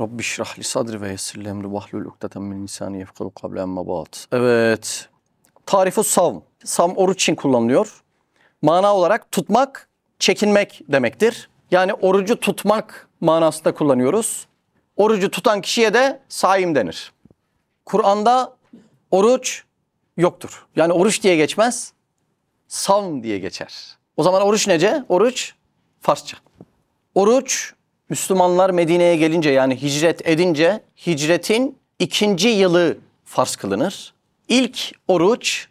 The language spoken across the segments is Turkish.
Rabbi şrah li sadri ve yessir lemri vahlul ukdeten min lisani yefkalu kable emme bat. Evet. Tarifu savm. Savm oruç için kullanılıyor. Mana olarak tutmak, çekinmek demektir. Yani orucu tutmak manasında kullanıyoruz. Orucu tutan kişiye de saim denir. Kur'an'da oruç yoktur. Yani oruç diye geçmez, savm diye geçer. O zaman oruç nece? Oruç Farsça. Oruç Müslümanlar Medine'ye gelince yani hicret edince hicretin ikinci yılı farz kılınır. İlk oruç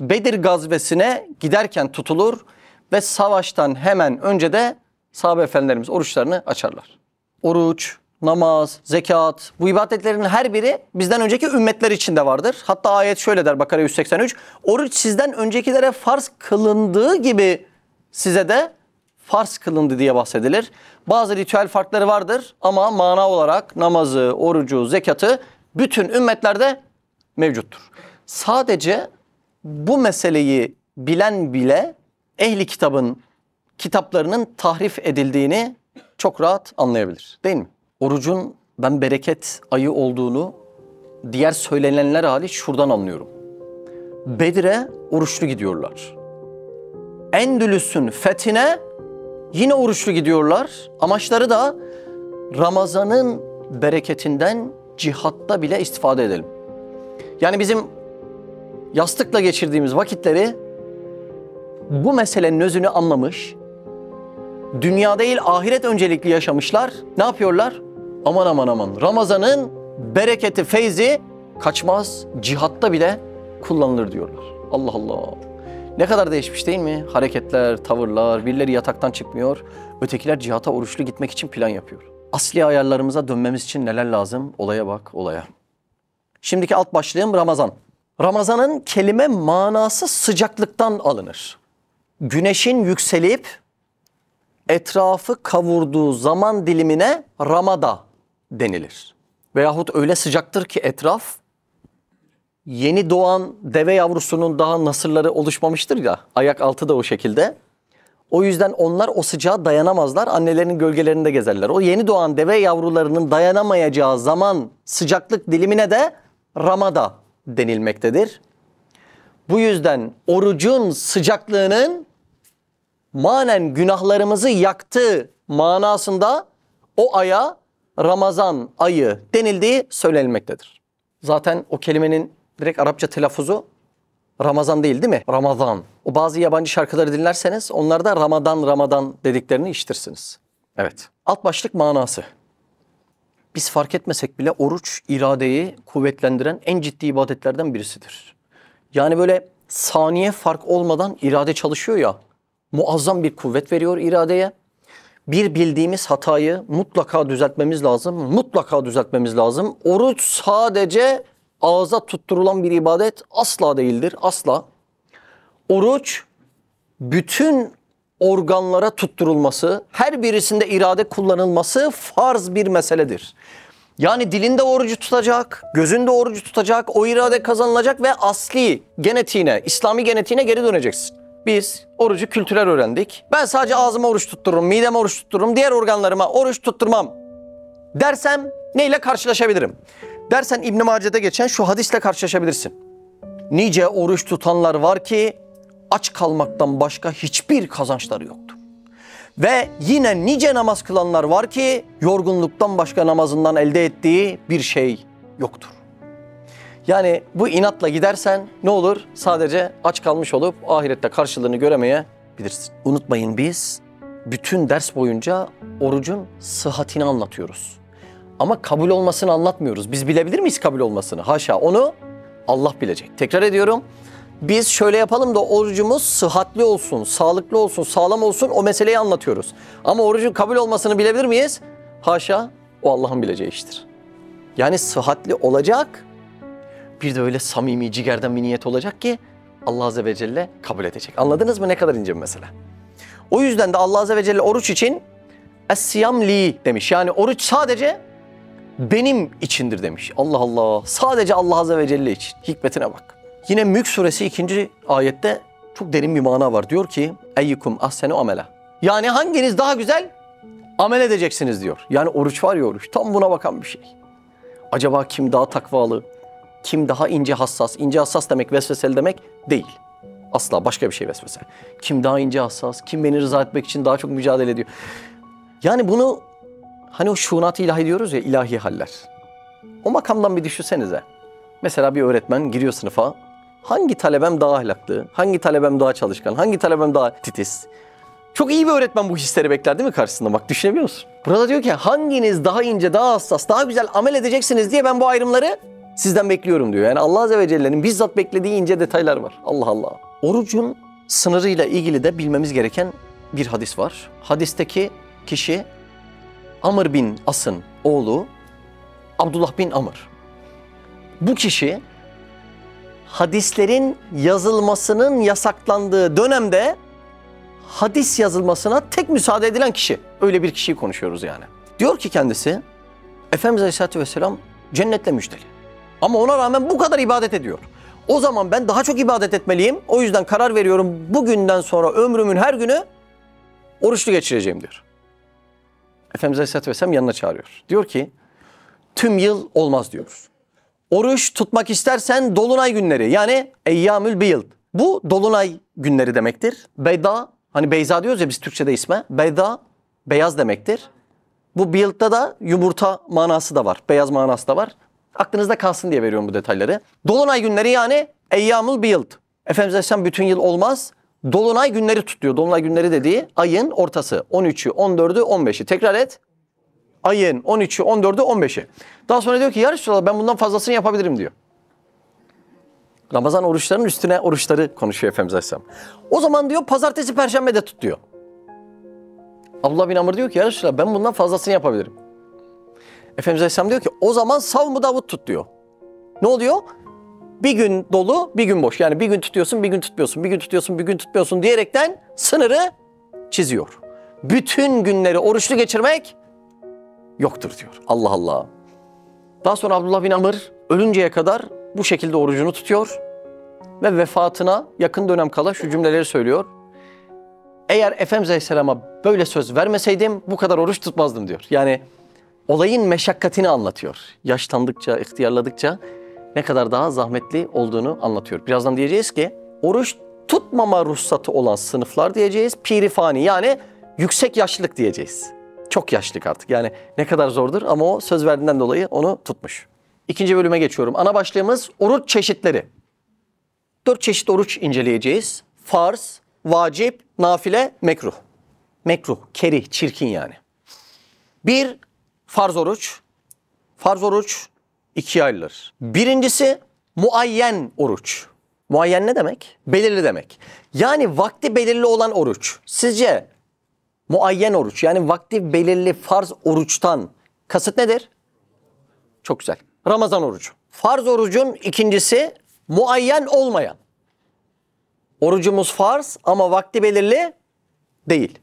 Bedir gazvesine giderken tutulur ve savaştan hemen önce de sahabe efendilerimiz oruçlarını açarlar. Oruç, namaz, zekat bu ibadetlerin her biri bizden önceki ümmetler için de vardır. Hatta ayet şöyle der Bakara 183. Oruç sizden öncekilere farz kılındığı gibi size de farz kılındı diye bahsedilir. Bazı ritüel farkları vardır ama mana olarak namazı, orucu, zekatı bütün ümmetlerde mevcuttur. Sadece bu meseleyi bilen bile ehli kitabın kitaplarının tahrif edildiğini çok rahat anlayabilir değil mi? Orucun ben bereket ayı olduğunu diğer söylenenler hali şuradan anlıyorum. Bedir'e oruçlu gidiyorlar. Endülüs'ün fethine Yine oruçlu gidiyorlar. Amaçları da Ramazan'ın bereketinden cihatta bile istifade edelim. Yani bizim yastıkla geçirdiğimiz vakitleri bu meselenin özünü anlamış, dünya değil ahiret öncelikli yaşamışlar. Ne yapıyorlar? Aman aman aman. Ramazan'ın bereketi, feyzi kaçmaz, cihatta bile kullanılır diyorlar. Allah Allah. Ne kadar değişmiş değil mi? Hareketler, tavırlar, birileri yataktan çıkmıyor, ötekiler cihata oruçlu gitmek için plan yapıyor. Asli ayarlarımıza dönmemiz için neler lazım? Olaya bak, olaya. Şimdiki alt başlığım Ramazan. Ramazan'ın kelime manası sıcaklıktan alınır. Güneşin yükselip etrafı kavurduğu zaman dilimine ramada denilir. Veyahut öyle sıcaktır ki etraf yeni doğan deve yavrusunun daha nasırları oluşmamıştır ya. Ayak altı da o şekilde. O yüzden onlar o sıcağa dayanamazlar. Annelerinin gölgelerinde gezerler. O yeni doğan deve yavrularının dayanamayacağı zaman sıcaklık dilimine de ramada denilmektedir. Bu yüzden orucun sıcaklığının manen günahlarımızı yaktığı manasında o aya Ramazan ayı denildiği söylenmektedir. Zaten o kelimenin direkt Arapça telaffuzu Ramazan değil değil mi? Ramazan. O bazı yabancı şarkıları dinlerseniz onlarda Ramadan Ramadan dediklerini işitirsiniz. Evet. Alt başlık manası. Biz fark etmesek bile oruç iradeyi kuvvetlendiren en ciddi ibadetlerden birisidir. Yani böyle saniye fark olmadan irade çalışıyor ya. Muazzam bir kuvvet veriyor iradeye. Bir bildiğimiz hatayı mutlaka düzeltmemiz lazım. Mutlaka düzeltmemiz lazım. Oruç sadece ağza tutturulan bir ibadet asla değildir. Asla. Oruç bütün organlara tutturulması, her birisinde irade kullanılması farz bir meseledir. Yani dilinde orucu tutacak, gözünde orucu tutacak, o irade kazanılacak ve asli genetiğine, İslami genetiğine geri döneceksin. Biz orucu kültürel öğrendik. Ben sadece ağzıma oruç tuttururum, mideme oruç tuttururum, diğer organlarıma oruç tutturmam dersem neyle karşılaşabilirim? dersen İbn Mace'de geçen şu hadisle karşılaşabilirsin. Nice oruç tutanlar var ki aç kalmaktan başka hiçbir kazançları yoktu. Ve yine nice namaz kılanlar var ki yorgunluktan başka namazından elde ettiği bir şey yoktur. Yani bu inatla gidersen ne olur? Sadece aç kalmış olup ahirette karşılığını göremeyebilirsin. Unutmayın biz bütün ders boyunca orucun sıhhatini anlatıyoruz. Ama kabul olmasını anlatmıyoruz. Biz bilebilir miyiz kabul olmasını? Haşa onu Allah bilecek. Tekrar ediyorum. Biz şöyle yapalım da orucumuz sıhhatli olsun, sağlıklı olsun, sağlam olsun o meseleyi anlatıyoruz. Ama orucun kabul olmasını bilebilir miyiz? Haşa o Allah'ın bileceği iştir. Yani sıhhatli olacak bir de öyle samimi cigerden bir niyet olacak ki Allah Azze ve Celle kabul edecek. Anladınız mı ne kadar ince bir mesele? O yüzden de Allah Azze ve Celle oruç için Es-siyam li demiş. Yani oruç sadece benim içindir demiş. Allah Allah. Sadece Allah Azze ve Celle için. Hikmetine bak. Yine Mülk Suresi 2. ayette çok derin bir mana var. Diyor ki Eyyikum ahsenu amela. Yani hanginiz daha güzel amel edeceksiniz diyor. Yani oruç var ya oruç. Tam buna bakan bir şey. Acaba kim daha takvalı? Kim daha ince hassas? İnce hassas demek vesvesel demek değil. Asla başka bir şey vesvese. Kim daha ince hassas? Kim beni rıza etmek için daha çok mücadele ediyor? Yani bunu Hani o şunat ilahi diyoruz ya ilahi haller. O makamdan bir düşünsenize. Mesela bir öğretmen giriyor sınıfa. Hangi talebem daha ahlaklı? Hangi talebem daha çalışkan? Hangi talebem daha titiz? Çok iyi bir öğretmen bu hisleri bekler değil mi karşısında? Bak düşünebiliyor musun? Burada diyor ki hanginiz daha ince, daha hassas, daha güzel amel edeceksiniz diye ben bu ayrımları sizden bekliyorum diyor. Yani Allah Azze ve Celle'nin bizzat beklediği ince detaylar var. Allah Allah. Orucun sınırıyla ilgili de bilmemiz gereken bir hadis var. Hadisteki kişi Amr bin As'ın oğlu Abdullah bin Amr. Bu kişi hadislerin yazılmasının yasaklandığı dönemde hadis yazılmasına tek müsaade edilen kişi. Öyle bir kişiyi konuşuyoruz yani. Diyor ki kendisi, Efendimiz Aleyhisselatü Vesselam cennetle müjdeli. Ama ona rağmen bu kadar ibadet ediyor. O zaman ben daha çok ibadet etmeliyim. O yüzden karar veriyorum bugünden sonra ömrümün her günü oruçlu geçireceğim diyor. Efendimiz Aleyhisselatü Vesselam yanına çağırıyor. Diyor ki tüm yıl olmaz diyoruz. Oruç tutmak istersen dolunay günleri yani eyyamül bir yıl. Bu dolunay günleri demektir. Beyda hani Beyza diyoruz ya biz Türkçe'de isme. Beyda beyaz demektir. Bu bir yılda da yumurta manası da var. Beyaz manası da var. Aklınızda kalsın diye veriyorum bu detayları. Dolunay günleri yani eyyamül bir yıl. Efendimiz Aleyhisselam bütün yıl olmaz. Dolunay günleri tutuyor. Dolunay günleri dediği ayın ortası. 13'ü, 14'ü, 15'i. Tekrar et. Ayın 13'ü, 14'ü, 15'i. Daha sonra diyor ki ya Resulallah ben bundan fazlasını yapabilirim diyor. Ramazan oruçlarının üstüne oruçları konuşuyor Efendimiz Aleyhisselam. O zaman diyor pazartesi, perşembe de tut diyor. Abdullah bin Amr diyor ki ya Resulallah ben bundan fazlasını yapabilirim. Efendimiz Aleyhisselam diyor ki o zaman savmı Davut tut diyor. Ne oluyor? bir gün dolu, bir gün boş. Yani bir gün tutuyorsun, bir gün tutmuyorsun, bir gün tutuyorsun, bir gün tutmuyorsun diyerekten sınırı çiziyor. Bütün günleri oruçlu geçirmek yoktur diyor. Allah Allah. Daha sonra Abdullah bin Amr ölünceye kadar bu şekilde orucunu tutuyor ve vefatına yakın dönem kala şu cümleleri söylüyor. Eğer Efendimiz Aleyhisselam'a böyle söz vermeseydim bu kadar oruç tutmazdım diyor. Yani olayın meşakkatini anlatıyor. Yaşlandıkça, ihtiyarladıkça ne kadar daha zahmetli olduğunu anlatıyor. Birazdan diyeceğiz ki oruç tutmama ruhsatı olan sınıflar diyeceğiz. Pirifani yani yüksek yaşlılık diyeceğiz. Çok yaşlılık artık yani ne kadar zordur ama o söz verdiğinden dolayı onu tutmuş. İkinci bölüme geçiyorum. Ana başlığımız oruç çeşitleri. Dört çeşit oruç inceleyeceğiz. Farz, vacip, nafile, mekruh. Mekruh, keri çirkin yani. Bir, farz oruç. Farz oruç ikiye ayrılır. Birincisi muayyen oruç. Muayyen ne demek? Belirli demek. Yani vakti belirli olan oruç. Sizce muayyen oruç yani vakti belirli farz oruçtan kasıt nedir? Çok güzel. Ramazan orucu. Farz orucun ikincisi muayyen olmayan. Orucumuz farz ama vakti belirli değil.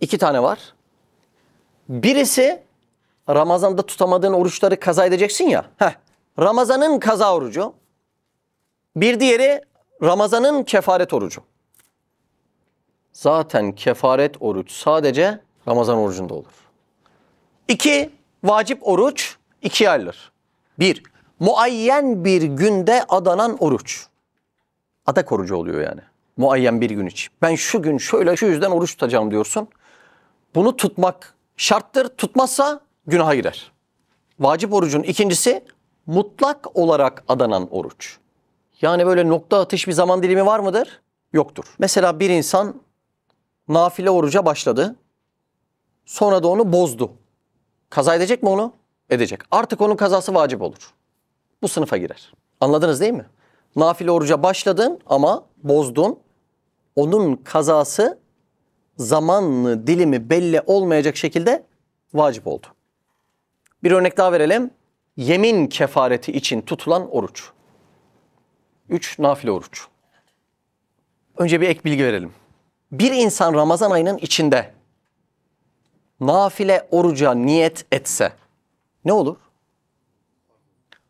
İki tane var. Birisi Ramazan'da tutamadığın oruçları kaza edeceksin ya. Heh, Ramazan'ın kaza orucu. Bir diğeri Ramazan'ın kefaret orucu. Zaten kefaret oruç sadece Ramazan orucunda olur. İki, vacip oruç ikiye ayrılır. Bir, muayyen bir günde adanan oruç. Adak orucu oluyor yani. Muayyen bir gün için. Ben şu gün şöyle şu yüzden oruç tutacağım diyorsun. Bunu tutmak şarttır. Tutmazsa günaha girer. Vacip orucun ikincisi mutlak olarak adanan oruç. Yani böyle nokta atış bir zaman dilimi var mıdır? Yoktur. Mesela bir insan nafile oruca başladı. Sonra da onu bozdu. Kaza edecek mi onu? Edecek. Artık onun kazası vacip olur. Bu sınıfa girer. Anladınız değil mi? Nafile oruca başladın ama bozdun. Onun kazası zamanlı dilimi belli olmayacak şekilde vacip oldu. Bir örnek daha verelim. Yemin kefareti için tutulan oruç. Üç nafile oruç. Önce bir ek bilgi verelim. Bir insan Ramazan ayının içinde nafile oruca niyet etse ne olur?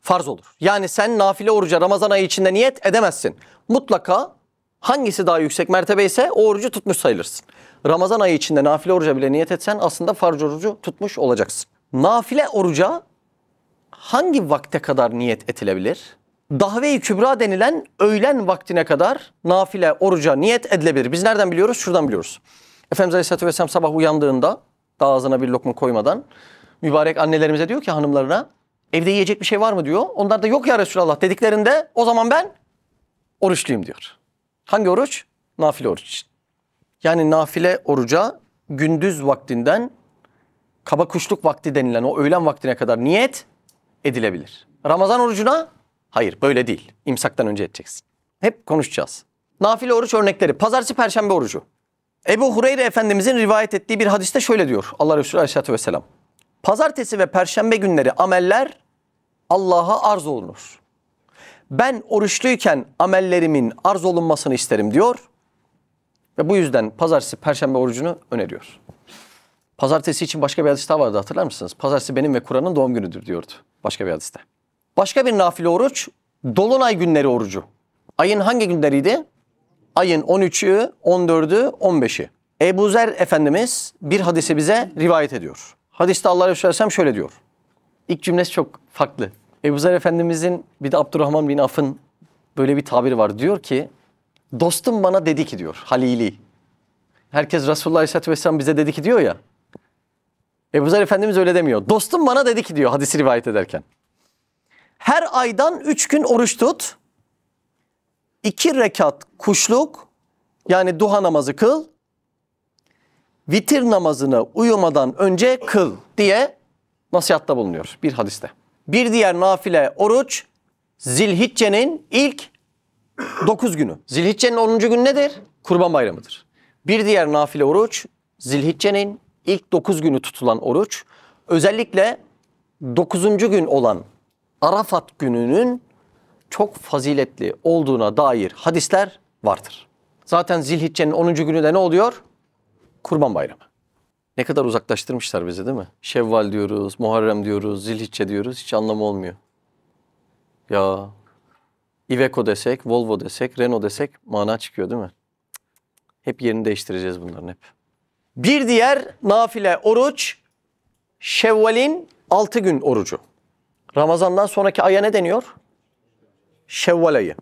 Farz olur. Yani sen nafile oruca Ramazan ayı içinde niyet edemezsin. Mutlaka hangisi daha yüksek mertebe ise o orucu tutmuş sayılırsın. Ramazan ayı içinde nafile oruca bile niyet etsen aslında farz orucu tutmuş olacaksın. Nafile oruca hangi vakte kadar niyet edilebilir? Dahve-i Kübra denilen öğlen vaktine kadar nafile oruca niyet edilebilir. Biz nereden biliyoruz? Şuradan biliyoruz. Efendimiz Aleyhisselatü Vesselam sabah uyandığında daha ağzına bir lokma koymadan mübarek annelerimize diyor ki hanımlarına evde yiyecek bir şey var mı diyor. Onlar da yok ya Resulallah dediklerinde o zaman ben oruçluyum diyor. Hangi oruç? Nafile oruç için. Yani nafile oruca gündüz vaktinden kaba kuşluk vakti denilen o öğlen vaktine kadar niyet edilebilir. Ramazan orucuna hayır böyle değil. İmsaktan önce edeceksin. Hep konuşacağız. Nafile oruç örnekleri. Pazartesi perşembe orucu. Ebu Hureyre Efendimizin rivayet ettiği bir hadiste şöyle diyor Allah Resulü Aleyhisselatü Vesselam. Pazartesi ve perşembe günleri ameller Allah'a arz olunur. Ben oruçluyken amellerimin arz olunmasını isterim diyor. Ve bu yüzden pazartesi perşembe orucunu öneriyor. Pazartesi için başka bir hadis daha vardı hatırlar mısınız? Pazartesi benim ve Kur'an'ın doğum günüdür diyordu başka bir hadiste. Başka bir nafile oruç dolunay günleri orucu. Ayın hangi günleriydi? Ayın 13'ü, 14'ü, 15'i. Ebu Zer Efendimiz bir hadise bize rivayet ediyor. Hadiste Allah Resulü şey Aleyhisselam şöyle diyor. İlk cümlesi çok farklı. Ebu Zer Efendimizin bir de Abdurrahman bin Af'ın böyle bir tabiri var. Diyor ki dostum bana dedi ki diyor Halili. Herkes Resulullah Aleyhisselatü Vesselam bize dedi ki diyor ya. Ebu Zer Efendimiz öyle demiyor. Dostum bana dedi ki diyor hadisi rivayet ederken. Her aydan üç gün oruç tut. iki rekat kuşluk yani duha namazı kıl. Vitir namazını uyumadan önce kıl diye nasihatta bulunuyor bir hadiste. Bir diğer nafile oruç Zilhicce'nin ilk 9 günü. Zilhicce'nin 10. günü nedir? Kurban bayramıdır. Bir diğer nafile oruç Zilhicce'nin ilk 9 günü tutulan oruç özellikle 9. gün olan Arafat gününün çok faziletli olduğuna dair hadisler vardır. Zaten Zilhicce'nin 10. günü de ne oluyor? Kurban Bayramı. Ne kadar uzaklaştırmışlar bizi değil mi? Şevval diyoruz, Muharrem diyoruz, Zilhicce diyoruz. Hiç anlamı olmuyor. Ya Iveco desek, Volvo desek, Renault desek mana çıkıyor değil mi? Hep yerini değiştireceğiz bunların hep. Bir diğer nafile oruç Şevval'in 6 gün orucu. Ramazan'dan sonraki aya ne deniyor? Şevval ayı.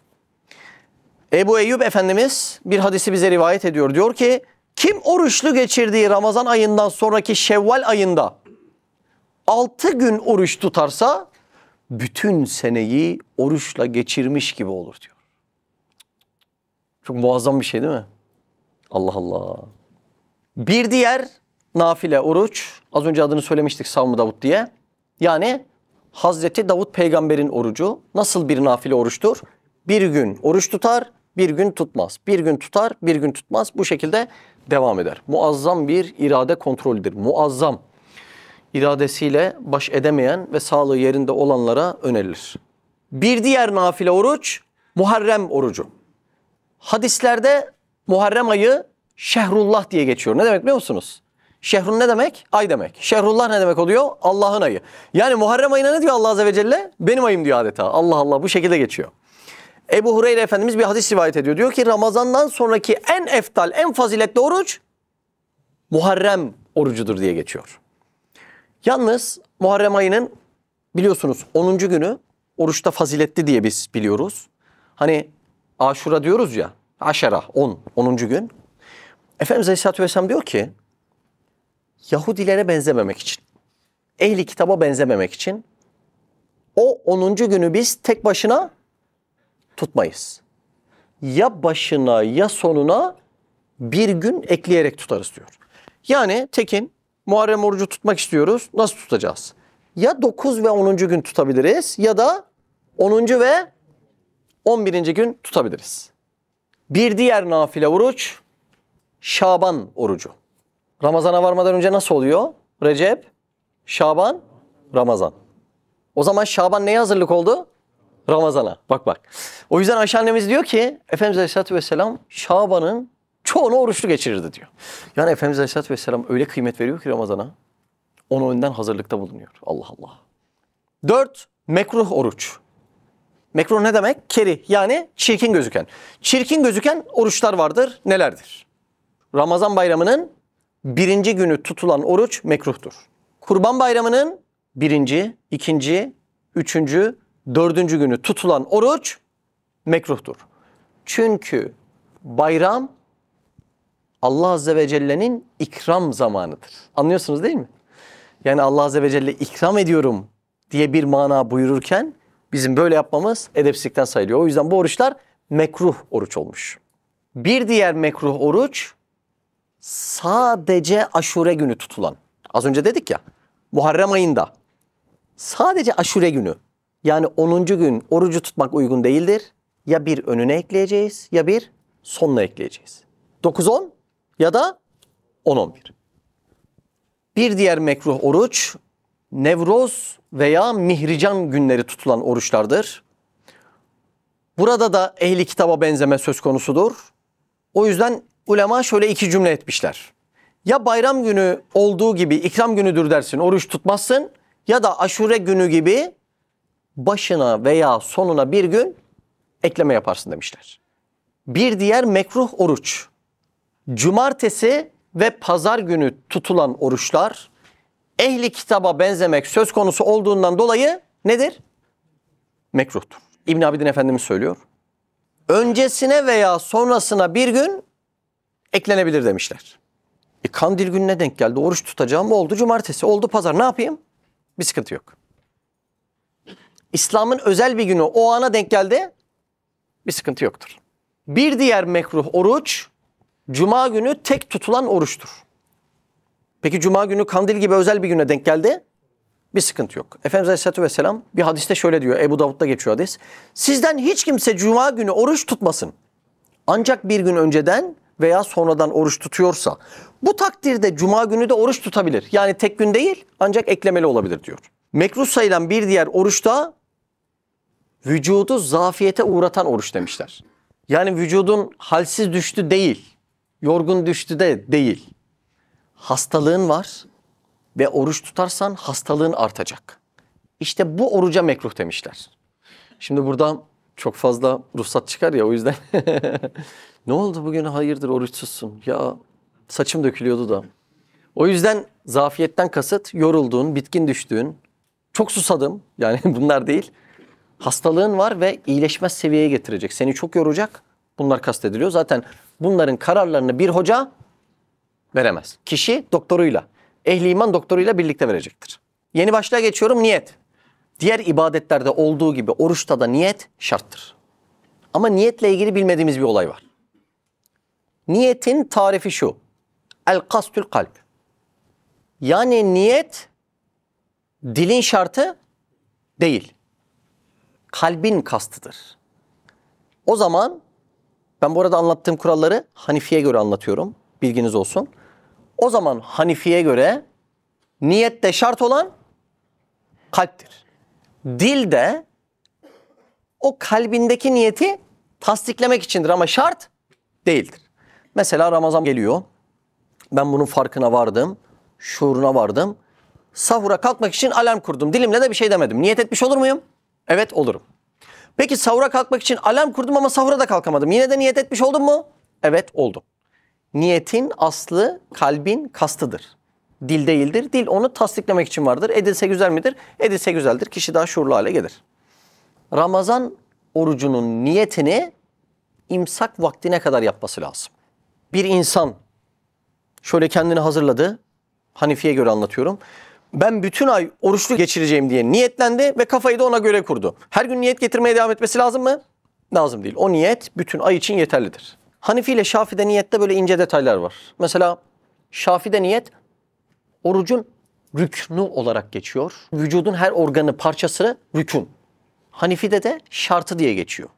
Ebu Eyyub Efendimiz bir hadisi bize rivayet ediyor. Diyor ki kim oruçlu geçirdiği Ramazan ayından sonraki Şevval ayında 6 gün oruç tutarsa bütün seneyi oruçla geçirmiş gibi olur diyor. Çok muazzam bir şey değil mi? Allah Allah. Bir diğer nafile oruç, az önce adını söylemiştik Savmı Davut diye. Yani Hazreti Davut peygamberin orucu nasıl bir nafile oruçtur? Bir gün oruç tutar, bir gün tutmaz. Bir gün tutar, bir gün tutmaz. Bu şekilde devam eder. Muazzam bir irade kontrolüdür. Muazzam iradesiyle baş edemeyen ve sağlığı yerinde olanlara önerilir. Bir diğer nafile oruç Muharrem orucu. Hadislerde Muharrem ayı Şehrullah diye geçiyor. Ne demek biliyor musunuz? Şehrun ne demek? Ay demek. Şehrullah ne demek oluyor? Allah'ın ayı. Yani Muharrem ayına ne diyor Allah Azze ve Celle? Benim ayım diyor adeta. Allah Allah bu şekilde geçiyor. Ebu Hureyre Efendimiz bir hadis rivayet ediyor. Diyor ki Ramazan'dan sonraki en eftal, en faziletli oruç Muharrem orucudur diye geçiyor. Yalnız Muharrem ayının biliyorsunuz 10. günü oruçta faziletli diye biz biliyoruz. Hani aşura diyoruz ya aşara 10, 10. gün. Efendimiz Aleyhisselatü Vesselam diyor ki Yahudilere benzememek için, ehli kitaba benzememek için o 10. günü biz tek başına tutmayız. Ya başına ya sonuna bir gün ekleyerek tutarız diyor. Yani Tekin Muharrem orucu tutmak istiyoruz. Nasıl tutacağız? Ya 9 ve 10. gün tutabiliriz ya da 10. ve 11. gün tutabiliriz. Bir diğer nafile oruç Şaban orucu. Ramazana varmadan önce nasıl oluyor? Recep, Şaban, Ramazan. O zaman Şaban neye hazırlık oldu? Ramazana. Bak bak. O yüzden Ayşe annemiz diyor ki Efendimiz Aleyhisselatü Vesselam Şaban'ın çoğunu oruçlu geçirirdi diyor. Yani Efendimiz Aleyhisselatü Vesselam öyle kıymet veriyor ki Ramazan'a. Onu önden hazırlıkta bulunuyor. Allah Allah. Dört, mekruh oruç. Mekruh ne demek? Keri yani çirkin gözüken. Çirkin gözüken oruçlar vardır. Nelerdir? Ramazan bayramının birinci günü tutulan oruç mekruhtur. Kurban bayramının birinci, ikinci, üçüncü, dördüncü günü tutulan oruç mekruhtur. Çünkü bayram Allah Azze ve Celle'nin ikram zamanıdır. Anlıyorsunuz değil mi? Yani Allah Azze ve Celle ikram ediyorum diye bir mana buyururken bizim böyle yapmamız edepsizlikten sayılıyor. O yüzden bu oruçlar mekruh oruç olmuş. Bir diğer mekruh oruç sadece aşure günü tutulan. Az önce dedik ya Muharrem ayında sadece aşure günü yani 10. gün orucu tutmak uygun değildir. Ya bir önüne ekleyeceğiz ya bir sonuna ekleyeceğiz. 9-10 ya da 10-11. Bir diğer mekruh oruç Nevroz veya Mihrican günleri tutulan oruçlardır. Burada da ehli kitaba benzeme söz konusudur. O yüzden ulema şöyle iki cümle etmişler. Ya bayram günü olduğu gibi ikram günüdür dersin, oruç tutmazsın ya da aşure günü gibi başına veya sonuna bir gün ekleme yaparsın demişler. Bir diğer mekruh oruç. Cumartesi ve pazar günü tutulan oruçlar ehli kitaba benzemek söz konusu olduğundan dolayı nedir? Mekruhtur. İbn Abidin Efendimiz söylüyor. Öncesine veya sonrasına bir gün eklenebilir demişler. E, kandil gününe denk geldi. Oruç tutacağım oldu cumartesi oldu pazar ne yapayım? Bir sıkıntı yok. İslam'ın özel bir günü o ana denk geldi bir sıkıntı yoktur. Bir diğer mekruh oruç cuma günü tek tutulan oruçtur. Peki cuma günü kandil gibi özel bir güne denk geldi bir sıkıntı yok. Efendimiz Aleyhisselatü Vesselam bir hadiste şöyle diyor. Ebu Davud'da geçiyor hadis. Sizden hiç kimse cuma günü oruç tutmasın. Ancak bir gün önceden veya sonradan oruç tutuyorsa bu takdirde cuma günü de oruç tutabilir. Yani tek gün değil ancak eklemeli olabilir diyor. Mekruh sayılan bir diğer oruçta vücudu zafiyete uğratan oruç demişler. Yani vücudun halsiz düştü değil, yorgun düştü de değil. Hastalığın var ve oruç tutarsan hastalığın artacak. İşte bu oruca mekruh demişler. Şimdi burada çok fazla ruhsat çıkar ya o yüzden Ne oldu bugün hayırdır oruçsuzsun? Ya saçım dökülüyordu da. O yüzden zafiyetten kasıt yorulduğun, bitkin düştüğün, çok susadım yani bunlar değil. Hastalığın var ve iyileşmez seviyeye getirecek. Seni çok yoracak. Bunlar kastediliyor. Zaten bunların kararlarını bir hoca veremez. Kişi doktoruyla, ehli iman doktoruyla birlikte verecektir. Yeni başlığa geçiyorum niyet. Diğer ibadetlerde olduğu gibi oruçta da niyet şarttır. Ama niyetle ilgili bilmediğimiz bir olay var. Niyetin tarifi şu. El kastül kalp. Yani niyet dilin şartı değil. Kalbin kastıdır. O zaman ben bu arada anlattığım kuralları Hanifi'ye göre anlatıyorum. Bilginiz olsun. O zaman Hanifi'ye göre niyette şart olan kalptir. Dil de o kalbindeki niyeti tasdiklemek içindir ama şart değildir. Mesela Ramazan geliyor. Ben bunun farkına vardım. Şuuruna vardım. Sahura kalkmak için alarm kurdum. Dilimle de bir şey demedim. Niyet etmiş olur muyum? Evet olurum. Peki sahura kalkmak için alarm kurdum ama sahura da kalkamadım. Yine de niyet etmiş oldum mu? Evet oldum. Niyetin aslı kalbin kastıdır. Dil değildir. Dil onu tasdiklemek için vardır. Edilse güzel midir? Edilse güzeldir. Kişi daha şuurlu hale gelir. Ramazan orucunun niyetini imsak vaktine kadar yapması lazım bir insan şöyle kendini hazırladı. Hanifi'ye göre anlatıyorum. Ben bütün ay oruçlu geçireceğim diye niyetlendi ve kafayı da ona göre kurdu. Her gün niyet getirmeye devam etmesi lazım mı? Lazım değil. O niyet bütün ay için yeterlidir. Hanifi ile Şafi'de niyette böyle ince detaylar var. Mesela Şafi'de niyet orucun rüknu olarak geçiyor. Vücudun her organı parçası rükün. Hanifi'de de şartı diye geçiyor.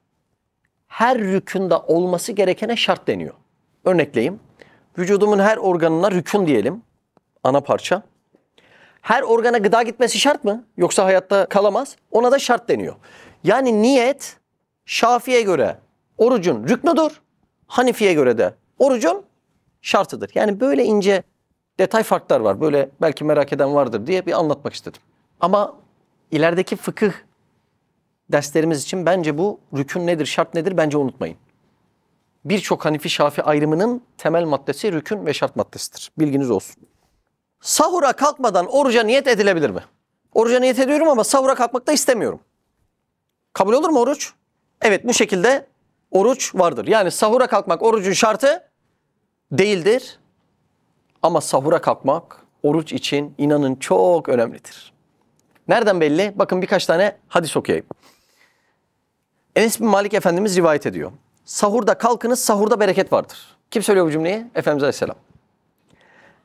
Her rükünde olması gerekene şart deniyor. Örnekleyeyim. Vücudumun her organına rükun diyelim. Ana parça. Her organa gıda gitmesi şart mı? Yoksa hayatta kalamaz. Ona da şart deniyor. Yani niyet Şafi'ye göre orucun rüknudur. Hanifi'ye göre de orucun şartıdır. Yani böyle ince detay farklar var. Böyle belki merak eden vardır diye bir anlatmak istedim. Ama ilerideki fıkıh derslerimiz için bence bu rükün nedir, şart nedir bence unutmayın birçok Hanifi Şafi ayrımının temel maddesi rükün ve şart maddesidir. Bilginiz olsun. Sahura kalkmadan oruca niyet edilebilir mi? Oruca niyet ediyorum ama sahura kalkmak da istemiyorum. Kabul olur mu oruç? Evet bu şekilde oruç vardır. Yani sahura kalkmak orucun şartı değildir. Ama sahura kalkmak oruç için inanın çok önemlidir. Nereden belli? Bakın birkaç tane hadis okuyayım. Enes bin Malik Efendimiz rivayet ediyor. Sahurda kalkınız, sahurda bereket vardır. Kim söylüyor bu cümleyi? Efendimiz Aleyhisselam.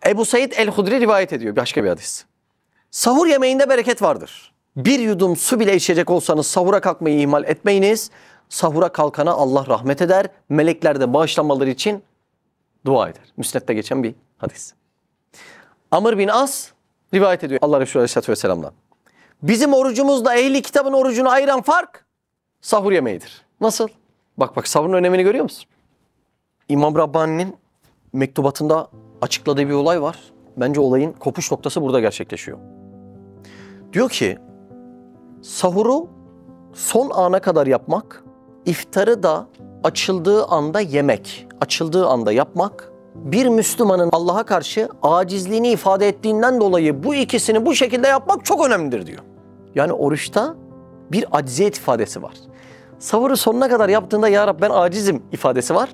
Ebu Said el-Hudri rivayet ediyor başka bir hadis. Sahur yemeğinde bereket vardır. Bir yudum su bile içecek olsanız sahura kalkmayı ihmal etmeyiniz. Sahura kalkana Allah rahmet eder. Melekler de bağışlamaları için dua eder. Müsnette geçen bir hadis. Amr bin As rivayet ediyor Allah Resulü Aleyhisselatü Vesselam'dan. Bizim orucumuzla ehli kitabın orucunu ayıran fark sahur yemeğidir. Nasıl? Bak bak sabrın önemini görüyor musun? İmam Rabbani'nin mektubatında açıkladığı bir olay var. Bence olayın kopuş noktası burada gerçekleşiyor. Diyor ki, sahuru son ana kadar yapmak, iftarı da açıldığı anda yemek, açıldığı anda yapmak, bir Müslümanın Allah'a karşı acizliğini ifade ettiğinden dolayı bu ikisini bu şekilde yapmak çok önemlidir diyor. Yani oruçta bir acziyet ifadesi var. Sahuru sonuna kadar yaptığında ya Rab ben acizim ifadesi var.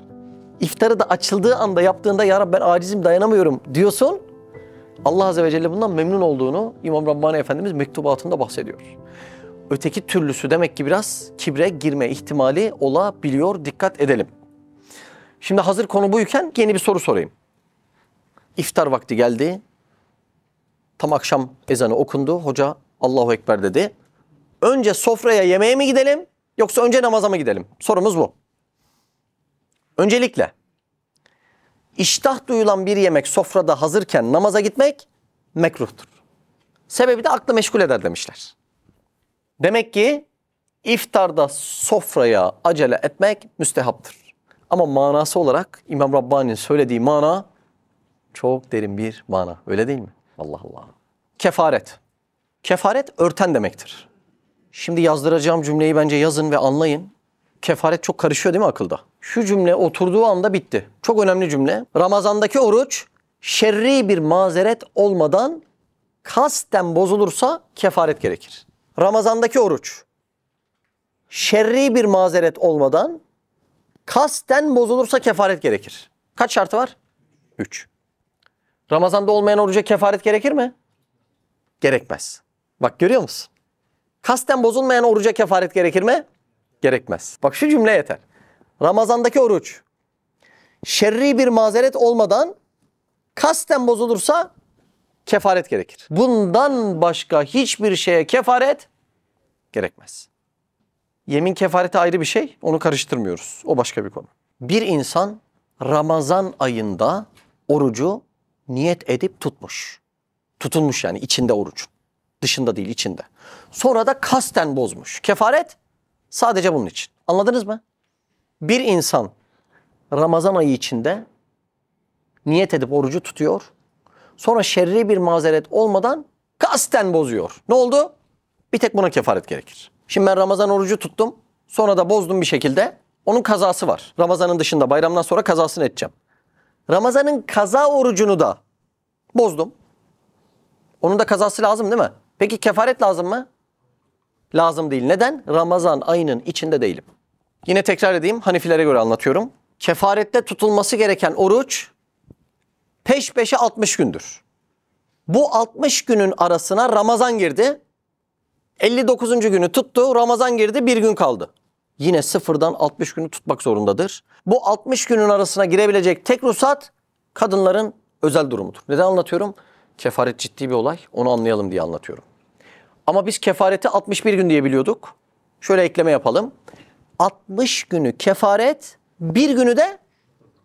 İftarı da açıldığı anda yaptığında ya Rab ben acizim dayanamıyorum diyorsun. Allah Azze ve Celle bundan memnun olduğunu İmam Rabbani Efendimiz mektubatında bahsediyor. Öteki türlüsü demek ki biraz kibre girme ihtimali olabiliyor. Dikkat edelim. Şimdi hazır konu buyken yeni bir soru sorayım. İftar vakti geldi. Tam akşam ezanı okundu. Hoca Allahu Ekber dedi. Önce sofraya yemeğe mi gidelim Yoksa önce namaza mı gidelim? Sorumuz bu. Öncelikle iştah duyulan bir yemek sofrada hazırken namaza gitmek mekruhtur. Sebebi de aklı meşgul eder demişler. Demek ki iftarda sofraya acele etmek müstehaptır. Ama manası olarak İmam Rabbani'nin söylediği mana çok derin bir mana. Öyle değil mi? Allah Allah. Kefaret. Kefaret örten demektir. Şimdi yazdıracağım cümleyi bence yazın ve anlayın. Kefaret çok karışıyor değil mi akılda? Şu cümle oturduğu anda bitti. Çok önemli cümle. Ramazandaki oruç şerri bir mazeret olmadan kasten bozulursa kefaret gerekir. Ramazandaki oruç şerri bir mazeret olmadan kasten bozulursa kefaret gerekir. Kaç şartı var? Üç. Ramazanda olmayan oruca kefaret gerekir mi? Gerekmez. Bak görüyor musun? Kasten bozulmayan oruca kefaret gerekir mi? Gerekmez. Bak şu cümle yeter. Ramazandaki oruç şerri bir mazeret olmadan kasten bozulursa kefaret gerekir. Bundan başka hiçbir şeye kefaret gerekmez. Yemin kefareti ayrı bir şey. Onu karıştırmıyoruz. O başka bir konu. Bir insan Ramazan ayında orucu niyet edip tutmuş. Tutulmuş yani içinde orucun. Dışında değil içinde. Sonra da kasten bozmuş. Kefaret sadece bunun için. Anladınız mı? Bir insan Ramazan ayı içinde niyet edip orucu tutuyor. Sonra şerri bir mazeret olmadan kasten bozuyor. Ne oldu? Bir tek buna kefaret gerekir. Şimdi ben Ramazan orucu tuttum. Sonra da bozdum bir şekilde. Onun kazası var. Ramazanın dışında bayramdan sonra kazasını edeceğim. Ramazanın kaza orucunu da bozdum. Onun da kazası lazım değil mi? Peki kefaret lazım mı? Lazım değil. Neden? Ramazan ayının içinde değilim. Yine tekrar edeyim. Hanefilere göre anlatıyorum. Kefarette tutulması gereken oruç peş peşe 60 gündür. Bu 60 günün arasına Ramazan girdi. 59. günü tuttu. Ramazan girdi. Bir gün kaldı. Yine sıfırdan 60 günü tutmak zorundadır. Bu 60 günün arasına girebilecek tek ruhsat kadınların özel durumudur. Neden anlatıyorum? Kefaret ciddi bir olay. Onu anlayalım diye anlatıyorum. Ama biz kefareti 61 gün diye biliyorduk. Şöyle ekleme yapalım. 60 günü kefaret, bir günü de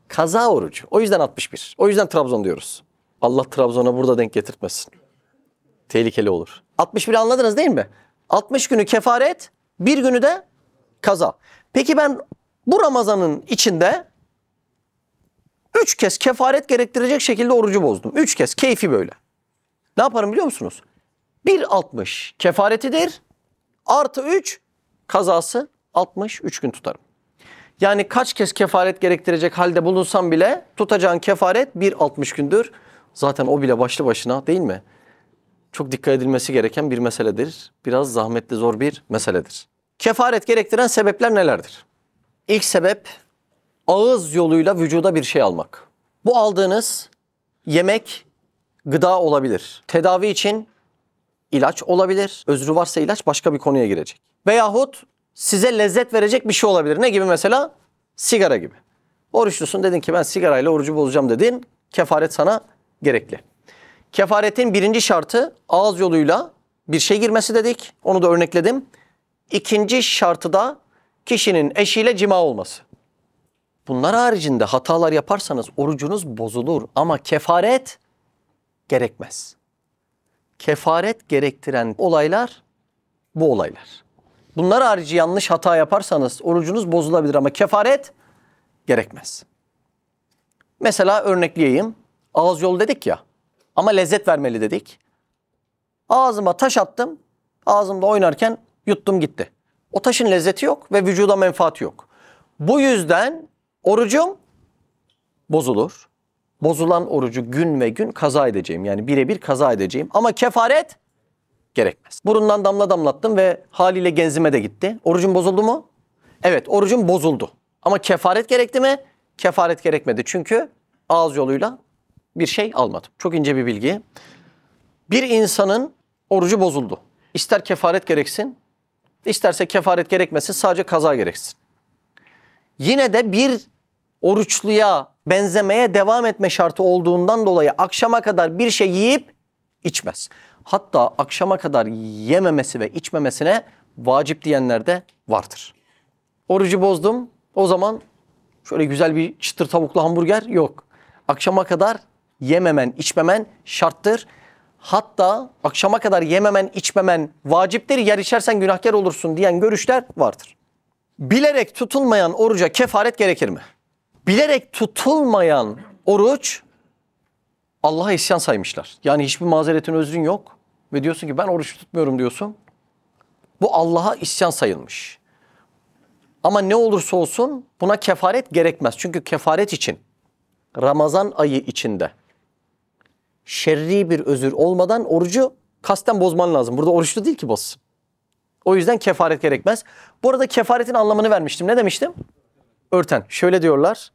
kaza orucu. O yüzden 61. O yüzden Trabzon diyoruz. Allah Trabzon'a burada denk getirtmesin. Tehlikeli olur. 61 anladınız değil mi? 60 günü kefaret, bir günü de kaza. Peki ben bu Ramazan'ın içinde Üç kez kefaret gerektirecek şekilde orucu bozdum. Üç kez keyfi böyle. Ne yaparım biliyor musunuz? 1.60 kefaretidir. Artı 3 kazası 60 3 gün tutarım. Yani kaç kez kefaret gerektirecek halde bulunsam bile tutacağın kefaret 1.60 gündür. Zaten o bile başlı başına değil mi? Çok dikkat edilmesi gereken bir meseledir. Biraz zahmetli zor bir meseledir. Kefaret gerektiren sebepler nelerdir? İlk sebep ağız yoluyla vücuda bir şey almak. Bu aldığınız yemek, gıda olabilir. Tedavi için ilaç olabilir. Özrü varsa ilaç başka bir konuya girecek. Veyahut size lezzet verecek bir şey olabilir. Ne gibi mesela? Sigara gibi. Oruçlusun dedin ki ben sigarayla orucu bozacağım dedin. Kefaret sana gerekli. Kefaretin birinci şartı ağız yoluyla bir şey girmesi dedik. Onu da örnekledim. İkinci şartı da kişinin eşiyle cima olması. Bunlar haricinde hatalar yaparsanız orucunuz bozulur ama kefaret gerekmez. Kefaret gerektiren olaylar bu olaylar. Bunlar harici yanlış hata yaparsanız orucunuz bozulabilir ama kefaret gerekmez. Mesela örnekleyeyim. Ağız yolu dedik ya ama lezzet vermeli dedik. Ağzıma taş attım. Ağzımda oynarken yuttum gitti. O taşın lezzeti yok ve vücuda menfaati yok. Bu yüzden Orucum bozulur. Bozulan orucu gün ve gün kaza edeceğim. Yani birebir kaza edeceğim. Ama kefaret gerekmez. Burundan damla damlattım ve haliyle genzime de gitti. Orucum bozuldu mu? Evet orucum bozuldu. Ama kefaret gerekti mi? Kefaret gerekmedi. Çünkü ağız yoluyla bir şey almadım. Çok ince bir bilgi. Bir insanın orucu bozuldu. İster kefaret gereksin, isterse kefaret gerekmesin sadece kaza gereksin. Yine de bir oruçluya benzemeye devam etme şartı olduğundan dolayı akşama kadar bir şey yiyip içmez. Hatta akşama kadar yememesi ve içmemesine vacip diyenler de vardır. Orucu bozdum o zaman şöyle güzel bir çıtır tavuklu hamburger yok. Akşama kadar yememen içmemen şarttır. Hatta akşama kadar yememen içmemen vaciptir yer içersen günahkar olursun diyen görüşler vardır. Bilerek tutulmayan oruca kefaret gerekir mi? bilerek tutulmayan oruç Allah'a isyan saymışlar. Yani hiçbir mazeretin özrün yok ve diyorsun ki ben oruç tutmuyorum diyorsun. Bu Allah'a isyan sayılmış. Ama ne olursa olsun buna kefaret gerekmez. Çünkü kefaret için Ramazan ayı içinde şerri bir özür olmadan orucu kasten bozman lazım. Burada oruçlu değil ki bozsun. O yüzden kefaret gerekmez. Bu arada kefaretin anlamını vermiştim. Ne demiştim? örten. Şöyle diyorlar.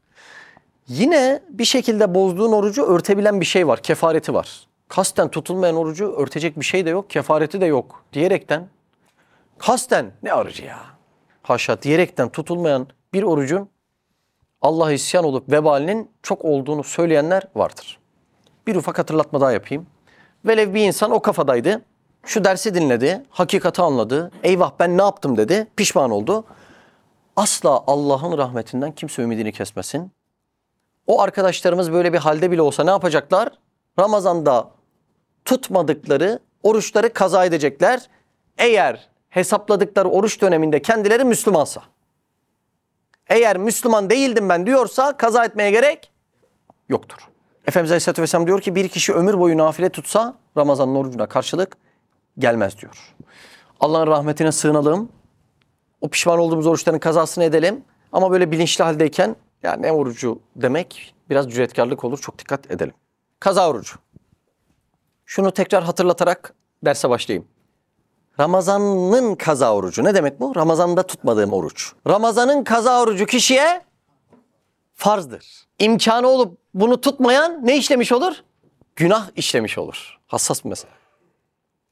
Yine bir şekilde bozduğun orucu örtebilen bir şey var. Kefareti var. Kasten tutulmayan orucu örtecek bir şey de yok. Kefareti de yok diyerekten. Kasten ne orucu ya? Haşa diyerekten tutulmayan bir orucun Allah'a isyan olup vebalinin çok olduğunu söyleyenler vardır. Bir ufak hatırlatma daha yapayım. Velev bir insan o kafadaydı. Şu dersi dinledi, hakikati anladı. Eyvah ben ne yaptım dedi, pişman oldu asla Allah'ın rahmetinden kimse ümidini kesmesin. O arkadaşlarımız böyle bir halde bile olsa ne yapacaklar? Ramazan'da tutmadıkları oruçları kaza edecekler. Eğer hesapladıkları oruç döneminde kendileri Müslümansa. Eğer Müslüman değildim ben diyorsa kaza etmeye gerek yoktur. Efendimiz Aleyhisselatü Vesselam diyor ki bir kişi ömür boyu nafile tutsa Ramazan'ın orucuna karşılık gelmez diyor. Allah'ın rahmetine sığınalım. O pişman olduğumuz oruçların kazasını edelim. Ama böyle bilinçli haldeyken yani ne orucu demek biraz cüretkarlık olur. Çok dikkat edelim. Kaza orucu. Şunu tekrar hatırlatarak derse başlayayım. Ramazan'ın kaza orucu. Ne demek bu? Ramazan'da tutmadığım oruç. Ramazan'ın kaza orucu kişiye farzdır. İmkanı olup bunu tutmayan ne işlemiş olur? Günah işlemiş olur. Hassas bir mesele.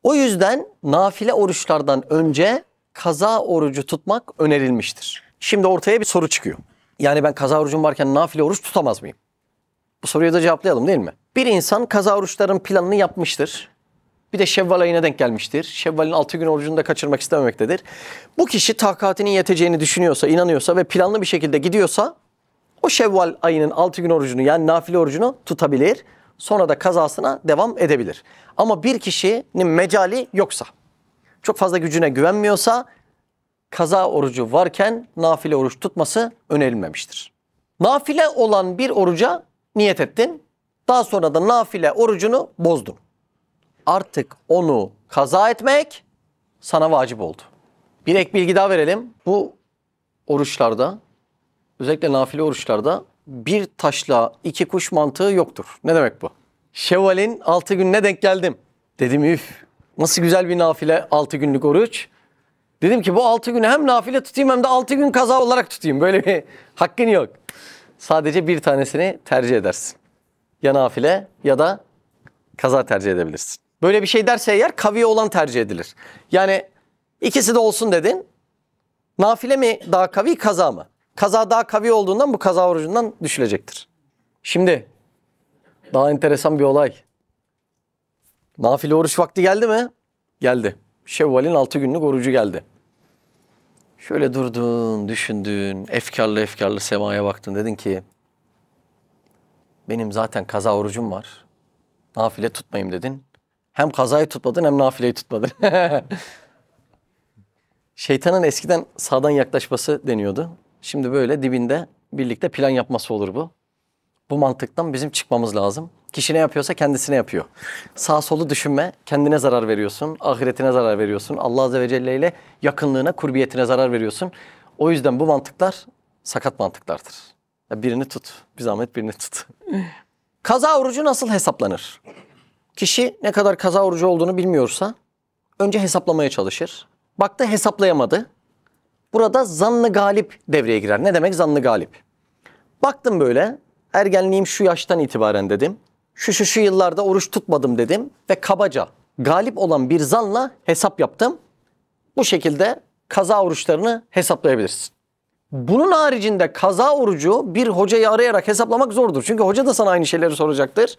O yüzden nafile oruçlardan önce kaza orucu tutmak önerilmiştir. Şimdi ortaya bir soru çıkıyor. Yani ben kaza orucum varken nafile oruç tutamaz mıyım? Bu soruyu da cevaplayalım değil mi? Bir insan kaza oruçların planını yapmıştır. Bir de Şevval ayına denk gelmiştir. Şevval'in 6 gün orucunu da kaçırmak istememektedir. Bu kişi takatinin yeteceğini düşünüyorsa, inanıyorsa ve planlı bir şekilde gidiyorsa o Şevval ayının 6 gün orucunu yani nafile orucunu tutabilir. Sonra da kazasına devam edebilir. Ama bir kişinin mecali yoksa çok fazla gücüne güvenmiyorsa kaza orucu varken nafile oruç tutması önerilmemiştir. Nafile olan bir oruca niyet ettin. Daha sonra da nafile orucunu bozdun. Artık onu kaza etmek sana vacip oldu. Bir ek bilgi daha verelim. Bu oruçlarda özellikle nafile oruçlarda bir taşla iki kuş mantığı yoktur. Ne demek bu? Şevval'in altı gününe denk geldim. Dedim üf Nasıl güzel bir nafile 6 günlük oruç. Dedim ki bu 6 günü hem nafile tutayım hem de 6 gün kaza olarak tutayım. Böyle bir hakkın yok. Sadece bir tanesini tercih edersin. Ya nafile ya da kaza tercih edebilirsin. Böyle bir şey derse eğer kaviye olan tercih edilir. Yani ikisi de olsun dedin. Nafile mi daha kavi kaza mı? Kaza daha kavi olduğundan bu kaza orucundan düşülecektir. Şimdi daha enteresan bir olay. Nafile oruç vakti geldi mi? Geldi. Şevval'in 6 günlük orucu geldi. Şöyle durdun, düşündün, efkarlı efkarlı semaya baktın. Dedin ki benim zaten kaza orucum var. Nafile tutmayayım dedin. Hem kazayı tutmadın hem nafileyi tutmadın. Şeytanın eskiden sağdan yaklaşması deniyordu. Şimdi böyle dibinde birlikte plan yapması olur bu. Bu mantıktan bizim çıkmamız lazım. Kişi ne yapıyorsa kendisine yapıyor. Sağ solu düşünme, kendine zarar veriyorsun, ahiretine zarar veriyorsun, Allah Azze ve Celle ile yakınlığına, kurbiyetine zarar veriyorsun. O yüzden bu mantıklar sakat mantıklardır. Ya birini tut, bir zahmet birini tut. kaza orucu nasıl hesaplanır? Kişi ne kadar kaza orucu olduğunu bilmiyorsa önce hesaplamaya çalışır. Baktı hesaplayamadı. Burada zannı galip devreye girer. Ne demek zannı galip? Baktım böyle ergenliğim şu yaştan itibaren dedim şu şu şu yıllarda oruç tutmadım dedim ve kabaca galip olan bir zanla hesap yaptım. Bu şekilde kaza oruçlarını hesaplayabilirsin. Bunun haricinde kaza orucu bir hocayı arayarak hesaplamak zordur. Çünkü hoca da sana aynı şeyleri soracaktır.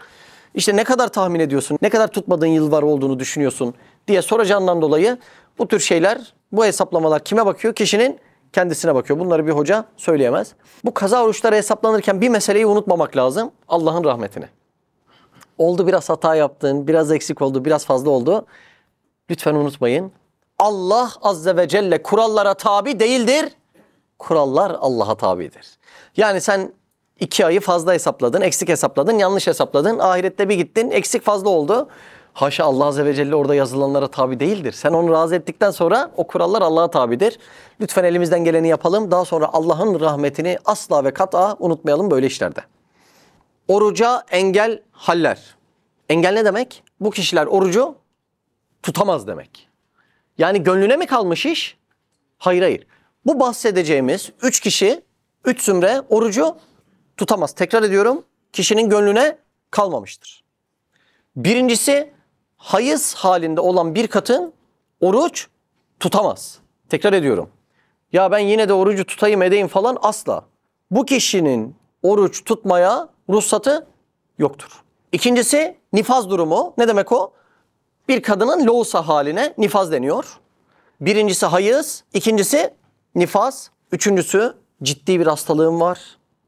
İşte ne kadar tahmin ediyorsun, ne kadar tutmadığın yıl var olduğunu düşünüyorsun diye soracağından dolayı bu tür şeyler, bu hesaplamalar kime bakıyor? Kişinin kendisine bakıyor. Bunları bir hoca söyleyemez. Bu kaza oruçları hesaplanırken bir meseleyi unutmamak lazım. Allah'ın rahmetine oldu biraz hata yaptın, biraz eksik oldu, biraz fazla oldu. Lütfen unutmayın. Allah azze ve celle kurallara tabi değildir. Kurallar Allah'a tabidir. Yani sen iki ayı fazla hesapladın, eksik hesapladın, yanlış hesapladın. Ahirette bir gittin, eksik fazla oldu. Haşa Allah Azze ve Celle orada yazılanlara tabi değildir. Sen onu razı ettikten sonra o kurallar Allah'a tabidir. Lütfen elimizden geleni yapalım. Daha sonra Allah'ın rahmetini asla ve kat'a unutmayalım böyle işlerde. Oruca engel haller. Engel ne demek? Bu kişiler orucu tutamaz demek. Yani gönlüne mi kalmış iş? Hayır hayır. Bu bahsedeceğimiz üç kişi, üç zümre orucu tutamaz. Tekrar ediyorum. Kişinin gönlüne kalmamıştır. Birincisi hayız halinde olan bir katın oruç tutamaz. Tekrar ediyorum. Ya ben yine de orucu tutayım edeyim falan asla. Bu kişinin oruç tutmaya ruhsatı yoktur. İkincisi nifaz durumu. Ne demek o? Bir kadının loğusa haline nifaz deniyor. Birincisi hayız, ikincisi nifaz, üçüncüsü ciddi bir hastalığın var.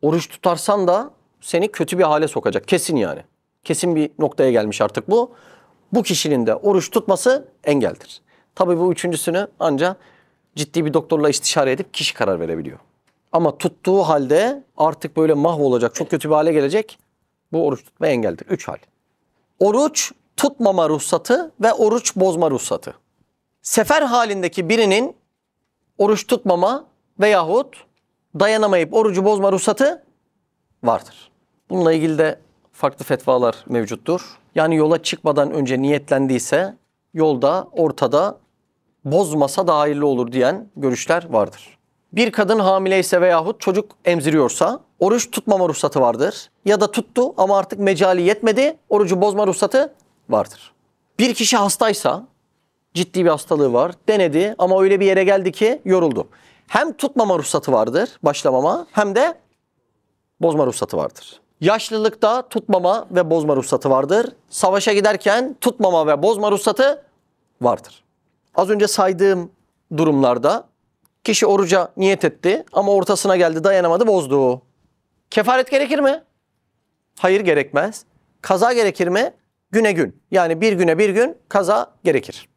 Oruç tutarsan da seni kötü bir hale sokacak. Kesin yani. Kesin bir noktaya gelmiş artık bu. Bu kişinin de oruç tutması engeldir. Tabii bu üçüncüsünü ancak ciddi bir doktorla istişare edip kişi karar verebiliyor. Ama tuttuğu halde artık böyle mahvolacak, çok kötü bir hale gelecek. Bu oruç tutma engeldir. Üç hal. Oruç tutmama ruhsatı ve oruç bozma ruhsatı. Sefer halindeki birinin oruç tutmama veyahut dayanamayıp orucu bozma ruhsatı vardır. Bununla ilgili de farklı fetvalar mevcuttur. Yani yola çıkmadan önce niyetlendiyse yolda, ortada bozmasa da hayırlı olur diyen görüşler vardır bir kadın hamileyse veyahut çocuk emziriyorsa oruç tutmama ruhsatı vardır. Ya da tuttu ama artık mecali yetmedi, orucu bozma ruhsatı vardır. Bir kişi hastaysa, ciddi bir hastalığı var, denedi ama öyle bir yere geldi ki yoruldu. Hem tutmama ruhsatı vardır başlamama hem de bozma ruhsatı vardır. Yaşlılıkta tutmama ve bozma ruhsatı vardır. Savaşa giderken tutmama ve bozma ruhsatı vardır. Az önce saydığım durumlarda Kişi oruca niyet etti ama ortasına geldi dayanamadı bozdu. Kefaret gerekir mi? Hayır gerekmez. Kaza gerekir mi? Güne gün. Yani bir güne bir gün kaza gerekir.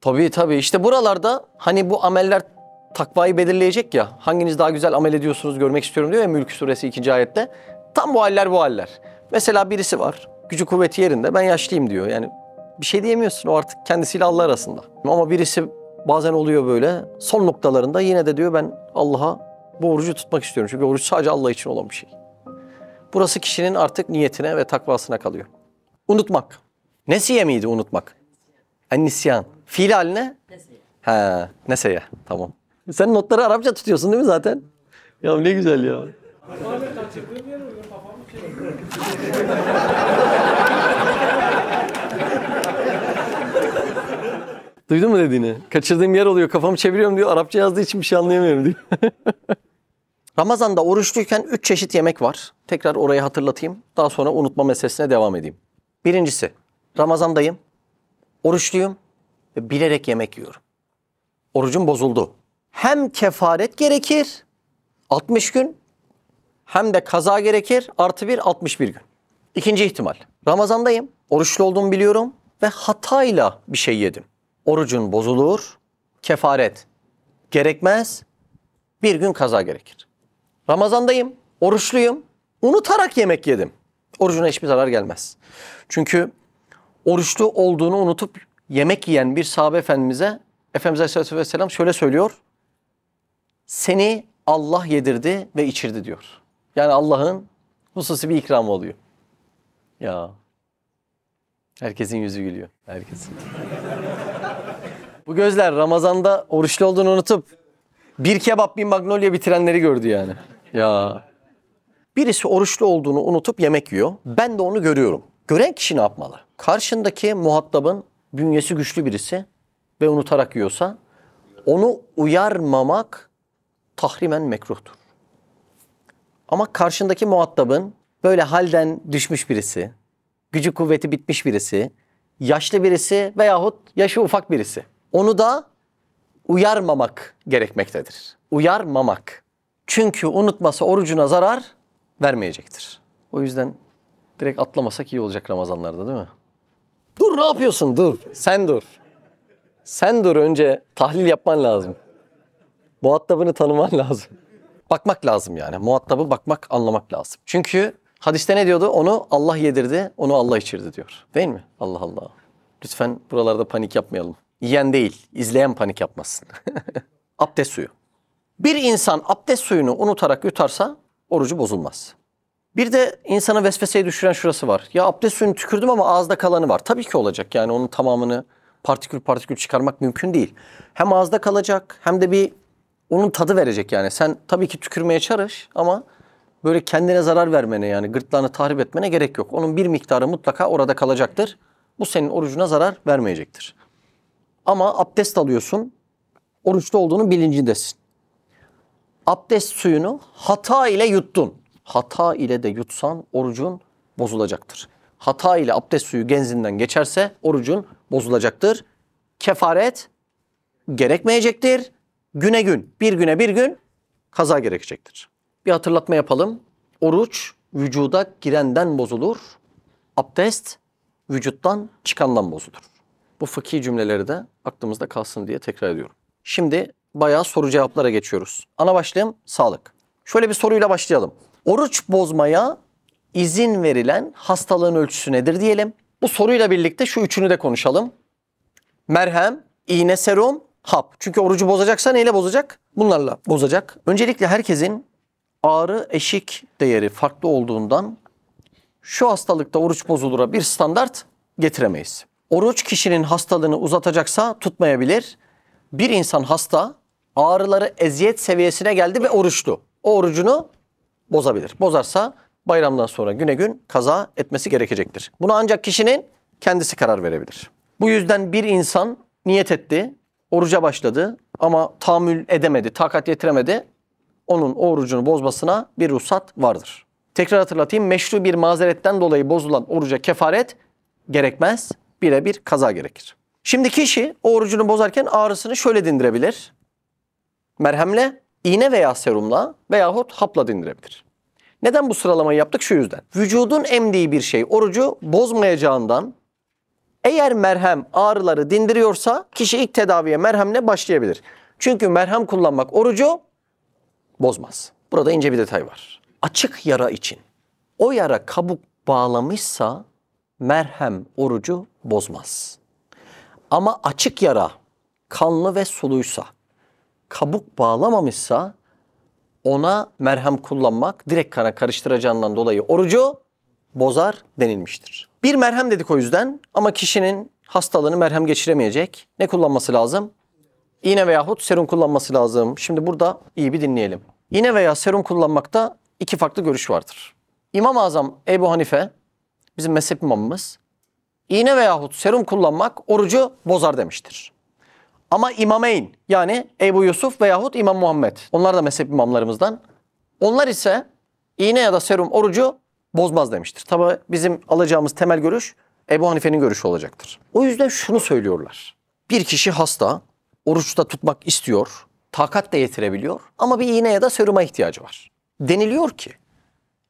Tabii tabii işte buralarda hani bu ameller takvayı belirleyecek ya. Hanginiz daha güzel amel ediyorsunuz görmek istiyorum diyor ya Mülk Suresi 2. ayette. Tam bu haller bu haller. Mesela birisi var gücü kuvveti yerinde ben yaşlıyım diyor. Yani bir şey diyemiyorsun o artık kendisiyle Allah arasında. Ama birisi bazen oluyor böyle son noktalarında yine de diyor ben Allah'a bu orucu tutmak istiyorum. Çünkü oruç sadece Allah için olan bir şey. Burası kişinin artık niyetine ve takvasına kalıyor. Unutmak. Nesiye miydi unutmak? En nisyan. Fiil haline? Neseye. He, neseye. Tamam. Sen notları Arapça tutuyorsun değil mi zaten? Ya ne güzel ya. Duydun mu dediğini? Kaçırdığım yer oluyor kafamı çeviriyorum diyor. Arapça yazdığı için bir şey anlayamıyorum diyor. Ramazan'da oruçluyken üç çeşit yemek var. Tekrar orayı hatırlatayım. Daha sonra unutma meselesine devam edeyim. Birincisi Ramazan'dayım. Oruçluyum ve bilerek yemek yiyorum. Orucum bozuldu. Hem kefaret gerekir 60 gün hem de kaza gerekir artı bir 61 gün. İkinci ihtimal. Ramazandayım. Oruçlu olduğumu biliyorum ve hatayla bir şey yedim orucun bozulur, kefaret gerekmez, bir gün kaza gerekir. Ramazandayım, oruçluyum, unutarak yemek yedim. Orucuna hiçbir zarar gelmez. Çünkü oruçlu olduğunu unutup yemek yiyen bir sahabe efendimize Efendimiz Aleyhisselatü Vesselam şöyle söylüyor. Seni Allah yedirdi ve içirdi diyor. Yani Allah'ın hususi bir ikramı oluyor. Ya. Herkesin yüzü gülüyor. Herkesin. Bu gözler Ramazan'da oruçlu olduğunu unutup bir kebap bir magnolia bitirenleri gördü yani. Ya. Birisi oruçlu olduğunu unutup yemek yiyor. Ben de onu görüyorum. Gören kişi ne yapmalı? Karşındaki muhatabın bünyesi güçlü birisi ve unutarak yiyorsa onu uyarmamak tahrimen mekruhtur. Ama karşındaki muhatabın böyle halden düşmüş birisi, gücü kuvveti bitmiş birisi, yaşlı birisi veyahut yaşı ufak birisi. Onu da uyarmamak gerekmektedir. Uyarmamak. Çünkü unutması orucuna zarar vermeyecektir. O yüzden direkt atlamasak iyi olacak Ramazanlarda değil mi? Dur ne yapıyorsun dur. Sen dur. Sen dur önce tahlil yapman lazım. Muhatabını tanıman lazım. Bakmak lazım yani. Muhatabı bakmak, anlamak lazım. Çünkü hadiste ne diyordu? Onu Allah yedirdi, onu Allah içirdi diyor. Değil mi? Allah Allah. Lütfen buralarda panik yapmayalım. Yiyen değil, izleyen panik yapmasın. abdest suyu. Bir insan abdest suyunu unutarak yutarsa orucu bozulmaz. Bir de insanı vesveseye düşüren şurası var. Ya abdest suyunu tükürdüm ama ağızda kalanı var. Tabii ki olacak yani onun tamamını partikül partikül çıkarmak mümkün değil. Hem ağızda kalacak hem de bir onun tadı verecek yani. Sen tabii ki tükürmeye çalış ama böyle kendine zarar vermene yani gırtlağını tahrip etmene gerek yok. Onun bir miktarı mutlaka orada kalacaktır. Bu senin orucuna zarar vermeyecektir. Ama abdest alıyorsun. Oruçta olduğunu bilincindesin. Abdest suyunu hata ile yuttun. Hata ile de yutsan orucun bozulacaktır. Hata ile abdest suyu genzinden geçerse orucun bozulacaktır. Kefaret gerekmeyecektir. Güne gün, bir güne bir gün kaza gerekecektir. Bir hatırlatma yapalım. Oruç vücuda girenden bozulur. Abdest vücuttan çıkandan bozulur. Bu fıkhi cümleleri de aklımızda kalsın diye tekrar ediyorum. Şimdi bayağı soru cevaplara geçiyoruz. Ana başlığım sağlık. Şöyle bir soruyla başlayalım. Oruç bozmaya izin verilen hastalığın ölçüsü nedir diyelim. Bu soruyla birlikte şu üçünü de konuşalım. Merhem, iğne serum, hap. Çünkü orucu bozacaksa neyle bozacak? Bunlarla bozacak. Öncelikle herkesin ağrı eşik değeri farklı olduğundan şu hastalıkta oruç bozulura bir standart getiremeyiz. Oruç kişinin hastalığını uzatacaksa tutmayabilir. Bir insan hasta, ağrıları eziyet seviyesine geldi ve oruçlu. O orucunu bozabilir. Bozarsa bayramdan sonra güne gün kaza etmesi gerekecektir. Bunu ancak kişinin kendisi karar verebilir. Bu yüzden bir insan niyet etti, oruca başladı ama tahammül edemedi, takat yetiremedi. Onun orucunu bozmasına bir ruhsat vardır. Tekrar hatırlatayım, meşru bir mazeretten dolayı bozulan oruca kefaret gerekmez birebir kaza gerekir. Şimdi kişi o orucunu bozarken ağrısını şöyle dindirebilir. Merhemle, iğne veya serumla veyahut hapla dindirebilir. Neden bu sıralamayı yaptık? Şu yüzden. Vücudun emdiği bir şey orucu bozmayacağından eğer merhem ağrıları dindiriyorsa kişi ilk tedaviye merhemle başlayabilir. Çünkü merhem kullanmak orucu bozmaz. Burada ince bir detay var. Açık yara için o yara kabuk bağlamışsa merhem orucu bozmaz. Ama açık yara kanlı ve suluysa, kabuk bağlamamışsa ona merhem kullanmak direkt kana karıştıracağından dolayı orucu bozar denilmiştir. Bir merhem dedik o yüzden ama kişinin hastalığını merhem geçiremeyecek. Ne kullanması lazım? İğne veyahut serum kullanması lazım. Şimdi burada iyi bir dinleyelim. İğne veya serum kullanmakta iki farklı görüş vardır. İmam-ı Azam Ebu Hanife, bizim mezhep imamımız, iğne veyahut serum kullanmak orucu bozar demiştir. Ama İmameyn yani Ebu Yusuf veyahut İmam Muhammed onlar da mezhep imamlarımızdan. Onlar ise iğne ya da serum orucu bozmaz demiştir. Tabi bizim alacağımız temel görüş Ebu Hanife'nin görüşü olacaktır. O yüzden şunu söylüyorlar. Bir kişi hasta, oruçta tutmak istiyor, takat da yetirebiliyor ama bir iğne ya da seruma ihtiyacı var. Deniliyor ki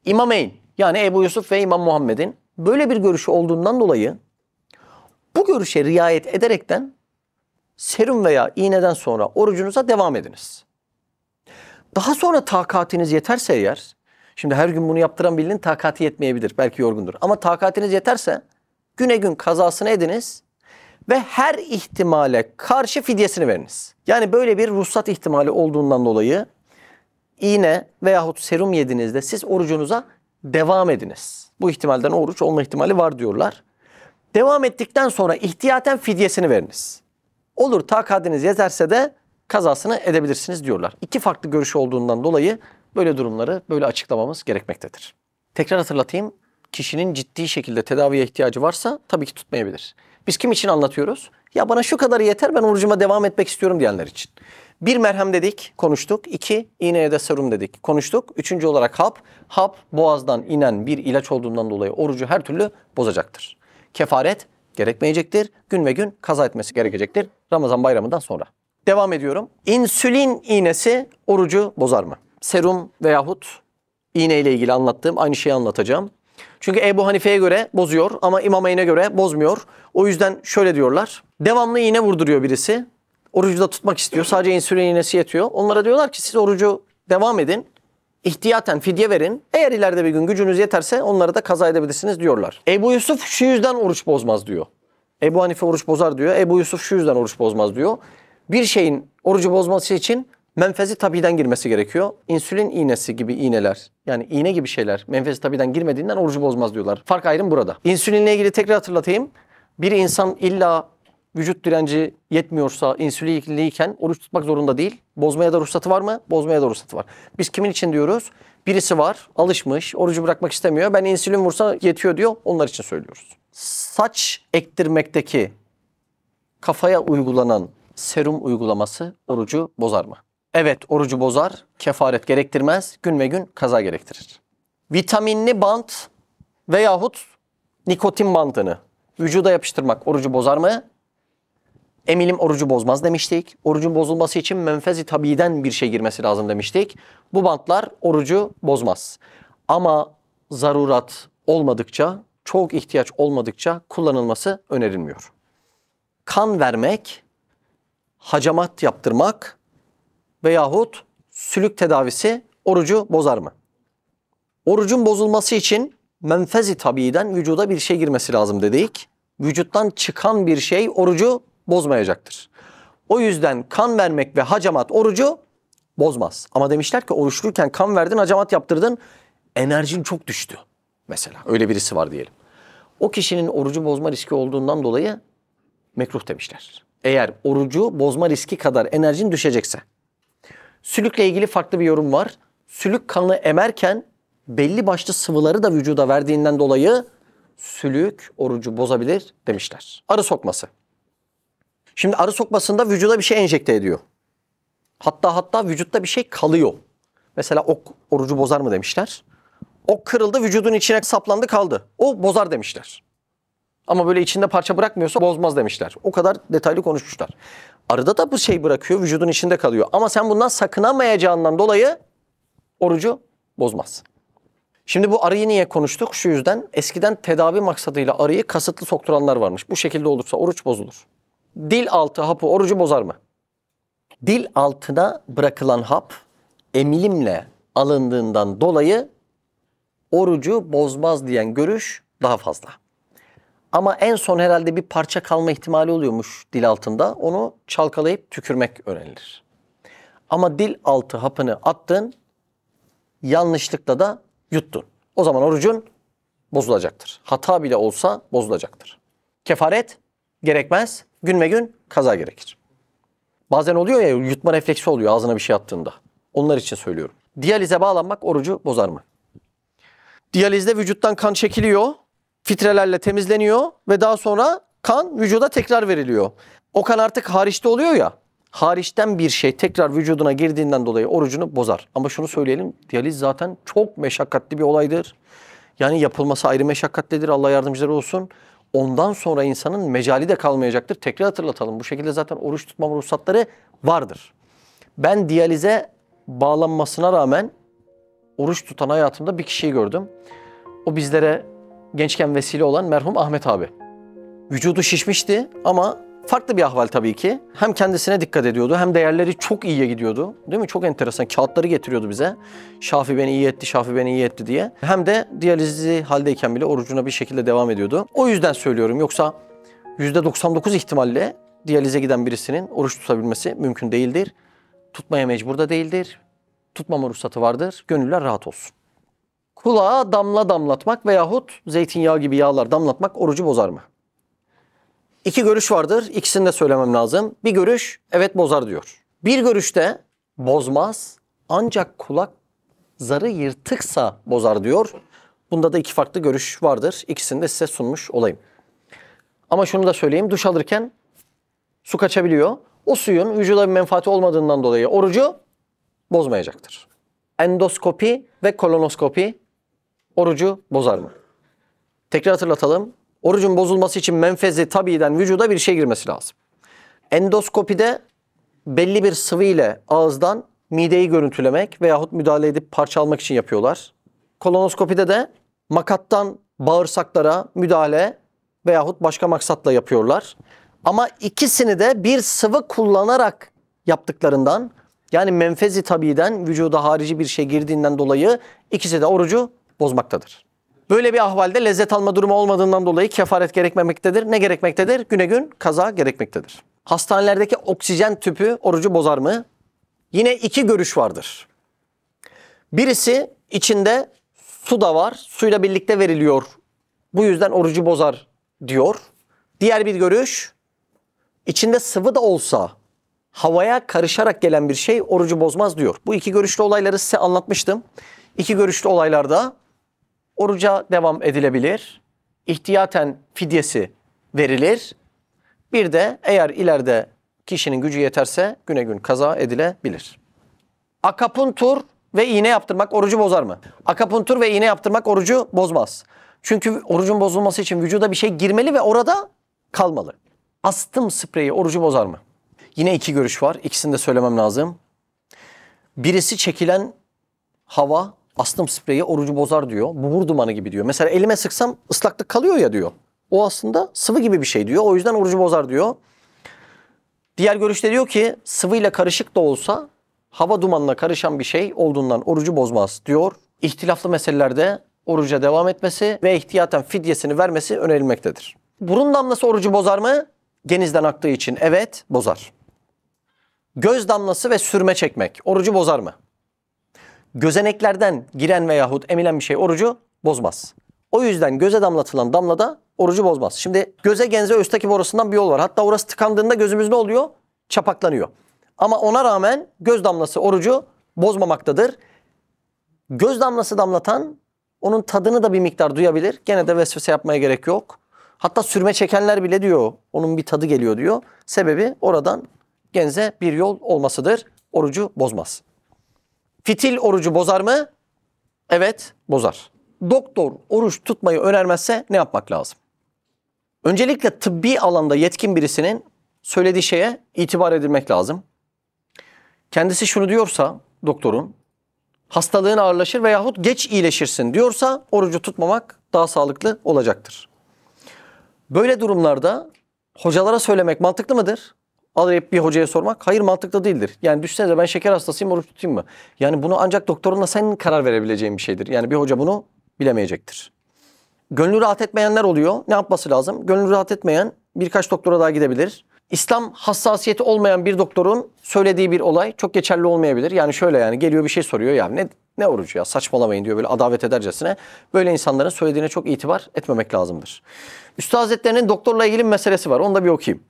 İmameyn yani Ebu Yusuf ve İmam Muhammed'in böyle bir görüşü olduğundan dolayı bu görüşe riayet ederekten serum veya iğneden sonra orucunuza devam ediniz. Daha sonra takatiniz yeterse eğer, şimdi her gün bunu yaptıran birinin takati yetmeyebilir, belki yorgundur. Ama takatiniz yeterse güne gün kazasını ediniz ve her ihtimale karşı fidyesini veriniz. Yani böyle bir ruhsat ihtimali olduğundan dolayı iğne veyahut serum yediğinizde siz orucunuza devam ediniz. Bu ihtimalden oruç olma ihtimali var diyorlar. Devam ettikten sonra ihtiyaten fidyesini veriniz. Olur tak haddiniz yeterse de kazasını edebilirsiniz diyorlar. İki farklı görüş olduğundan dolayı böyle durumları böyle açıklamamız gerekmektedir. Tekrar hatırlatayım. Kişinin ciddi şekilde tedaviye ihtiyacı varsa tabii ki tutmayabilir. Biz kim için anlatıyoruz? Ya bana şu kadarı yeter ben orucuma devam etmek istiyorum diyenler için. Bir merhem dedik, konuştuk. İki, iğneye de serum dedik, konuştuk. Üçüncü olarak hap. Hap boğazdan inen bir ilaç olduğundan dolayı orucu her türlü bozacaktır kefaret gerekmeyecektir. Gün ve gün kaza etmesi gerekecektir Ramazan bayramından sonra. Devam ediyorum. İnsülin iğnesi orucu bozar mı? Serum veyahut iğne ile ilgili anlattığım aynı şeyi anlatacağım. Çünkü Ebu Hanife'ye göre bozuyor ama İmam ayne göre bozmuyor. O yüzden şöyle diyorlar. Devamlı iğne vurduruyor birisi. Orucu da tutmak istiyor. Sadece insülin iğnesi yetiyor. Onlara diyorlar ki siz orucu devam edin ihtiyaten fidye verin. Eğer ileride bir gün gücünüz yeterse onları da kaza edebilirsiniz diyorlar. Ebu Yusuf şu yüzden oruç bozmaz diyor. Ebu Hanife oruç bozar diyor. Ebu Yusuf şu yüzden oruç bozmaz diyor. Bir şeyin orucu bozması için menfezi tabiden girmesi gerekiyor. İnsülin iğnesi gibi iğneler yani iğne gibi şeyler menfezi tabiden girmediğinden orucu bozmaz diyorlar. Fark ayrım burada. İnsülinle ilgili tekrar hatırlatayım. Bir insan illa vücut direnci yetmiyorsa insülinliyken oruç tutmak zorunda değil. Bozmaya da ruhsatı var mı? Bozmaya da ruhsatı var. Biz kimin için diyoruz? Birisi var, alışmış, orucu bırakmak istemiyor. Ben insülin vursa yetiyor diyor. Onlar için söylüyoruz. Saç ektirmekteki kafaya uygulanan serum uygulaması orucu bozar mı? Evet orucu bozar, kefaret gerektirmez, gün ve gün kaza gerektirir. Vitaminli bant veyahut nikotin bandını vücuda yapıştırmak orucu bozar mı? Emilim orucu bozmaz demiştik. Orucun bozulması için menfezi tabiden bir şey girmesi lazım demiştik. Bu bantlar orucu bozmaz. Ama zarurat olmadıkça, çok ihtiyaç olmadıkça kullanılması önerilmiyor. Kan vermek, hacamat yaptırmak veyahut sülük tedavisi orucu bozar mı? Orucun bozulması için menfezi tabiiden vücuda bir şey girmesi lazım dedik. Vücuttan çıkan bir şey orucu bozmayacaktır. O yüzden kan vermek ve hacamat orucu bozmaz. Ama demişler ki oruçluyken kan verdin, hacamat yaptırdın, enerjin çok düştü. Mesela öyle birisi var diyelim. O kişinin orucu bozma riski olduğundan dolayı mekruh demişler. Eğer orucu bozma riski kadar enerjin düşecekse. Sülükle ilgili farklı bir yorum var. Sülük kanı emerken belli başlı sıvıları da vücuda verdiğinden dolayı sülük orucu bozabilir demişler. Arı sokması. Şimdi arı sokmasında vücuda bir şey enjekte ediyor. Hatta hatta vücutta bir şey kalıyor. Mesela ok orucu bozar mı demişler. Ok kırıldı vücudun içine saplandı kaldı. O bozar demişler. Ama böyle içinde parça bırakmıyorsa bozmaz demişler. O kadar detaylı konuşmuşlar. Arıda da bu şey bırakıyor vücudun içinde kalıyor. Ama sen bundan sakınamayacağından dolayı orucu bozmaz. Şimdi bu arıyı niye konuştuk? Şu yüzden eskiden tedavi maksadıyla arıyı kasıtlı sokturanlar varmış. Bu şekilde olursa oruç bozulur dil altı hapı orucu bozar mı? Dil altına bırakılan hap emilimle alındığından dolayı orucu bozmaz diyen görüş daha fazla. Ama en son herhalde bir parça kalma ihtimali oluyormuş dil altında. Onu çalkalayıp tükürmek öğrenilir. Ama dil altı hapını attın, yanlışlıkla da yuttun. O zaman orucun bozulacaktır. Hata bile olsa bozulacaktır. Kefaret gerekmez gün ve gün kaza gerekir. Bazen oluyor ya yutma refleksi oluyor ağzına bir şey attığında. Onlar için söylüyorum. Diyalize bağlanmak orucu bozar mı? Diyalizde vücuttan kan çekiliyor, fitrelerle temizleniyor ve daha sonra kan vücuda tekrar veriliyor. O kan artık hariçte oluyor ya. Hariçten bir şey tekrar vücuduna girdiğinden dolayı orucunu bozar. Ama şunu söyleyelim diyaliz zaten çok meşakkatli bir olaydır. Yani yapılması ayrı meşakkatlidir Allah yardımcıları olsun ondan sonra insanın mecali de kalmayacaktır. Tekrar hatırlatalım. Bu şekilde zaten oruç tutmam ruhsatları vardır. Ben diyalize bağlanmasına rağmen oruç tutan hayatımda bir kişiyi gördüm. O bizlere gençken vesile olan merhum Ahmet abi. Vücudu şişmişti ama Farklı bir ahval tabii ki. Hem kendisine dikkat ediyordu hem değerleri çok iyiye gidiyordu. Değil mi? Çok enteresan. Kağıtları getiriyordu bize. Şafi beni iyi etti, Şafi beni iyi etti diye. Hem de diyalizli haldeyken bile orucuna bir şekilde devam ediyordu. O yüzden söylüyorum. Yoksa %99 ihtimalle diyalize giden birisinin oruç tutabilmesi mümkün değildir. Tutmaya mecbur da değildir. Tutmama ruhsatı vardır. Gönüller rahat olsun. Kulağa damla damlatmak veyahut zeytinyağı gibi yağlar damlatmak orucu bozar mı? İki görüş vardır. İkisini de söylemem lazım. Bir görüş evet bozar diyor. Bir görüşte bozmaz ancak kulak zarı yırtıksa bozar diyor. Bunda da iki farklı görüş vardır. İkisini de size sunmuş olayım. Ama şunu da söyleyeyim. Duş alırken su kaçabiliyor. O suyun vücuda bir menfaati olmadığından dolayı orucu bozmayacaktır. Endoskopi ve kolonoskopi orucu bozar mı? Tekrar hatırlatalım. Orucun bozulması için menfezi tabiiden vücuda bir şey girmesi lazım. Endoskopide belli bir sıvı ile ağızdan mideyi görüntülemek veyahut müdahale edip parça almak için yapıyorlar. Kolonoskopide de makattan bağırsaklara müdahale veyahut başka maksatla yapıyorlar. Ama ikisini de bir sıvı kullanarak yaptıklarından yani menfezi tabiiden vücuda harici bir şey girdiğinden dolayı ikisi de orucu bozmaktadır. Böyle bir ahvalde lezzet alma durumu olmadığından dolayı kefaret gerekmemektedir. Ne gerekmektedir? Güne gün kaza gerekmektedir. Hastanelerdeki oksijen tüpü orucu bozar mı? Yine iki görüş vardır. Birisi içinde su da var, suyla birlikte veriliyor. Bu yüzden orucu bozar diyor. Diğer bir görüş, içinde sıvı da olsa havaya karışarak gelen bir şey orucu bozmaz diyor. Bu iki görüşlü olayları size anlatmıştım. İki görüşlü olaylarda oruca devam edilebilir. İhtiyaten fidyesi verilir. Bir de eğer ileride kişinin gücü yeterse güne gün kaza edilebilir. Akapuntur ve iğne yaptırmak orucu bozar mı? Akapuntur ve iğne yaptırmak orucu bozmaz. Çünkü orucun bozulması için vücuda bir şey girmeli ve orada kalmalı. Astım spreyi orucu bozar mı? Yine iki görüş var. İkisini de söylemem lazım. Birisi çekilen hava astım spreyi orucu bozar diyor. Buhur dumanı gibi diyor. Mesela elime sıksam ıslaklık kalıyor ya diyor. O aslında sıvı gibi bir şey diyor. O yüzden orucu bozar diyor. Diğer görüşte diyor ki sıvıyla karışık da olsa hava dumanına karışan bir şey olduğundan orucu bozmaz diyor. İhtilaflı meselelerde oruca devam etmesi ve ihtiyaten fidyesini vermesi önerilmektedir. Burun damlası orucu bozar mı? Genizden aktığı için evet bozar. Göz damlası ve sürme çekmek orucu bozar mı? gözeneklerden giren veyahut emilen bir şey orucu bozmaz. O yüzden göze damlatılan damla da orucu bozmaz. Şimdi göze genze östaki borasından bir yol var. Hatta orası tıkandığında gözümüz ne oluyor? Çapaklanıyor. Ama ona rağmen göz damlası orucu bozmamaktadır. Göz damlası damlatan onun tadını da bir miktar duyabilir. Gene de vesvese yapmaya gerek yok. Hatta sürme çekenler bile diyor onun bir tadı geliyor diyor. Sebebi oradan genze bir yol olmasıdır. Orucu bozmaz. Fitil orucu bozar mı? Evet bozar. Doktor oruç tutmayı önermezse ne yapmak lazım? Öncelikle tıbbi alanda yetkin birisinin söylediği şeye itibar edilmek lazım. Kendisi şunu diyorsa doktorun hastalığın ağırlaşır veyahut geç iyileşirsin diyorsa orucu tutmamak daha sağlıklı olacaktır. Böyle durumlarda hocalara söylemek mantıklı mıdır? alıp bir hocaya sormak hayır mantıklı değildir. Yani düşünsenize ben şeker hastasıyım oruç tutayım mı? Yani bunu ancak doktorunla sen karar verebileceğin bir şeydir. Yani bir hoca bunu bilemeyecektir. Gönlü rahat etmeyenler oluyor. Ne yapması lazım? Gönlü rahat etmeyen birkaç doktora daha gidebilir. İslam hassasiyeti olmayan bir doktorun söylediği bir olay çok geçerli olmayabilir. Yani şöyle yani geliyor bir şey soruyor ya ne, ne orucu ya saçmalamayın diyor böyle adavet edercesine. Böyle insanların söylediğine çok itibar etmemek lazımdır. Üstad Hazretleri'nin doktorla ilgili bir meselesi var onu da bir okuyayım.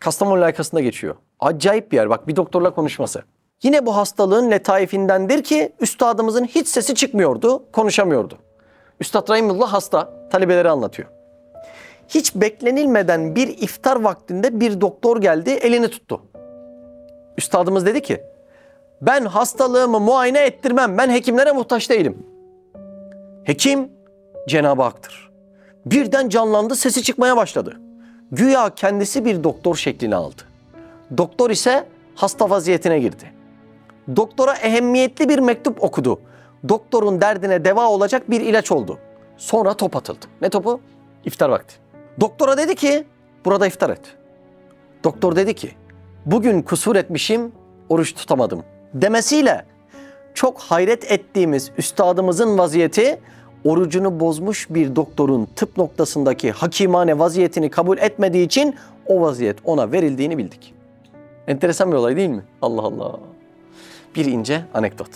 Kastamonu layıkasında geçiyor. Acayip bir yer bak bir doktorla konuşması. Yine bu hastalığın letaifindendir ki üstadımızın hiç sesi çıkmıyordu, konuşamıyordu. Üstad Rahimullah hasta, talebeleri anlatıyor. Hiç beklenilmeden bir iftar vaktinde bir doktor geldi, elini tuttu. Üstadımız dedi ki, ben hastalığımı muayene ettirmem, ben hekimlere muhtaç değilim. Hekim Cenab-ı Hak'tır. Birden canlandı, sesi çıkmaya başladı. Güya kendisi bir doktor şeklini aldı. Doktor ise hasta vaziyetine girdi. Doktora ehemmiyetli bir mektup okudu. Doktorun derdine deva olacak bir ilaç oldu. Sonra top atıldı. Ne topu? İftar vakti. Doktora dedi ki burada iftar et. Doktor dedi ki bugün kusur etmişim oruç tutamadım demesiyle çok hayret ettiğimiz üstadımızın vaziyeti orucunu bozmuş bir doktorun tıp noktasındaki hakimane vaziyetini kabul etmediği için o vaziyet ona verildiğini bildik. Enteresan bir olay değil mi? Allah Allah. Bir ince anekdot.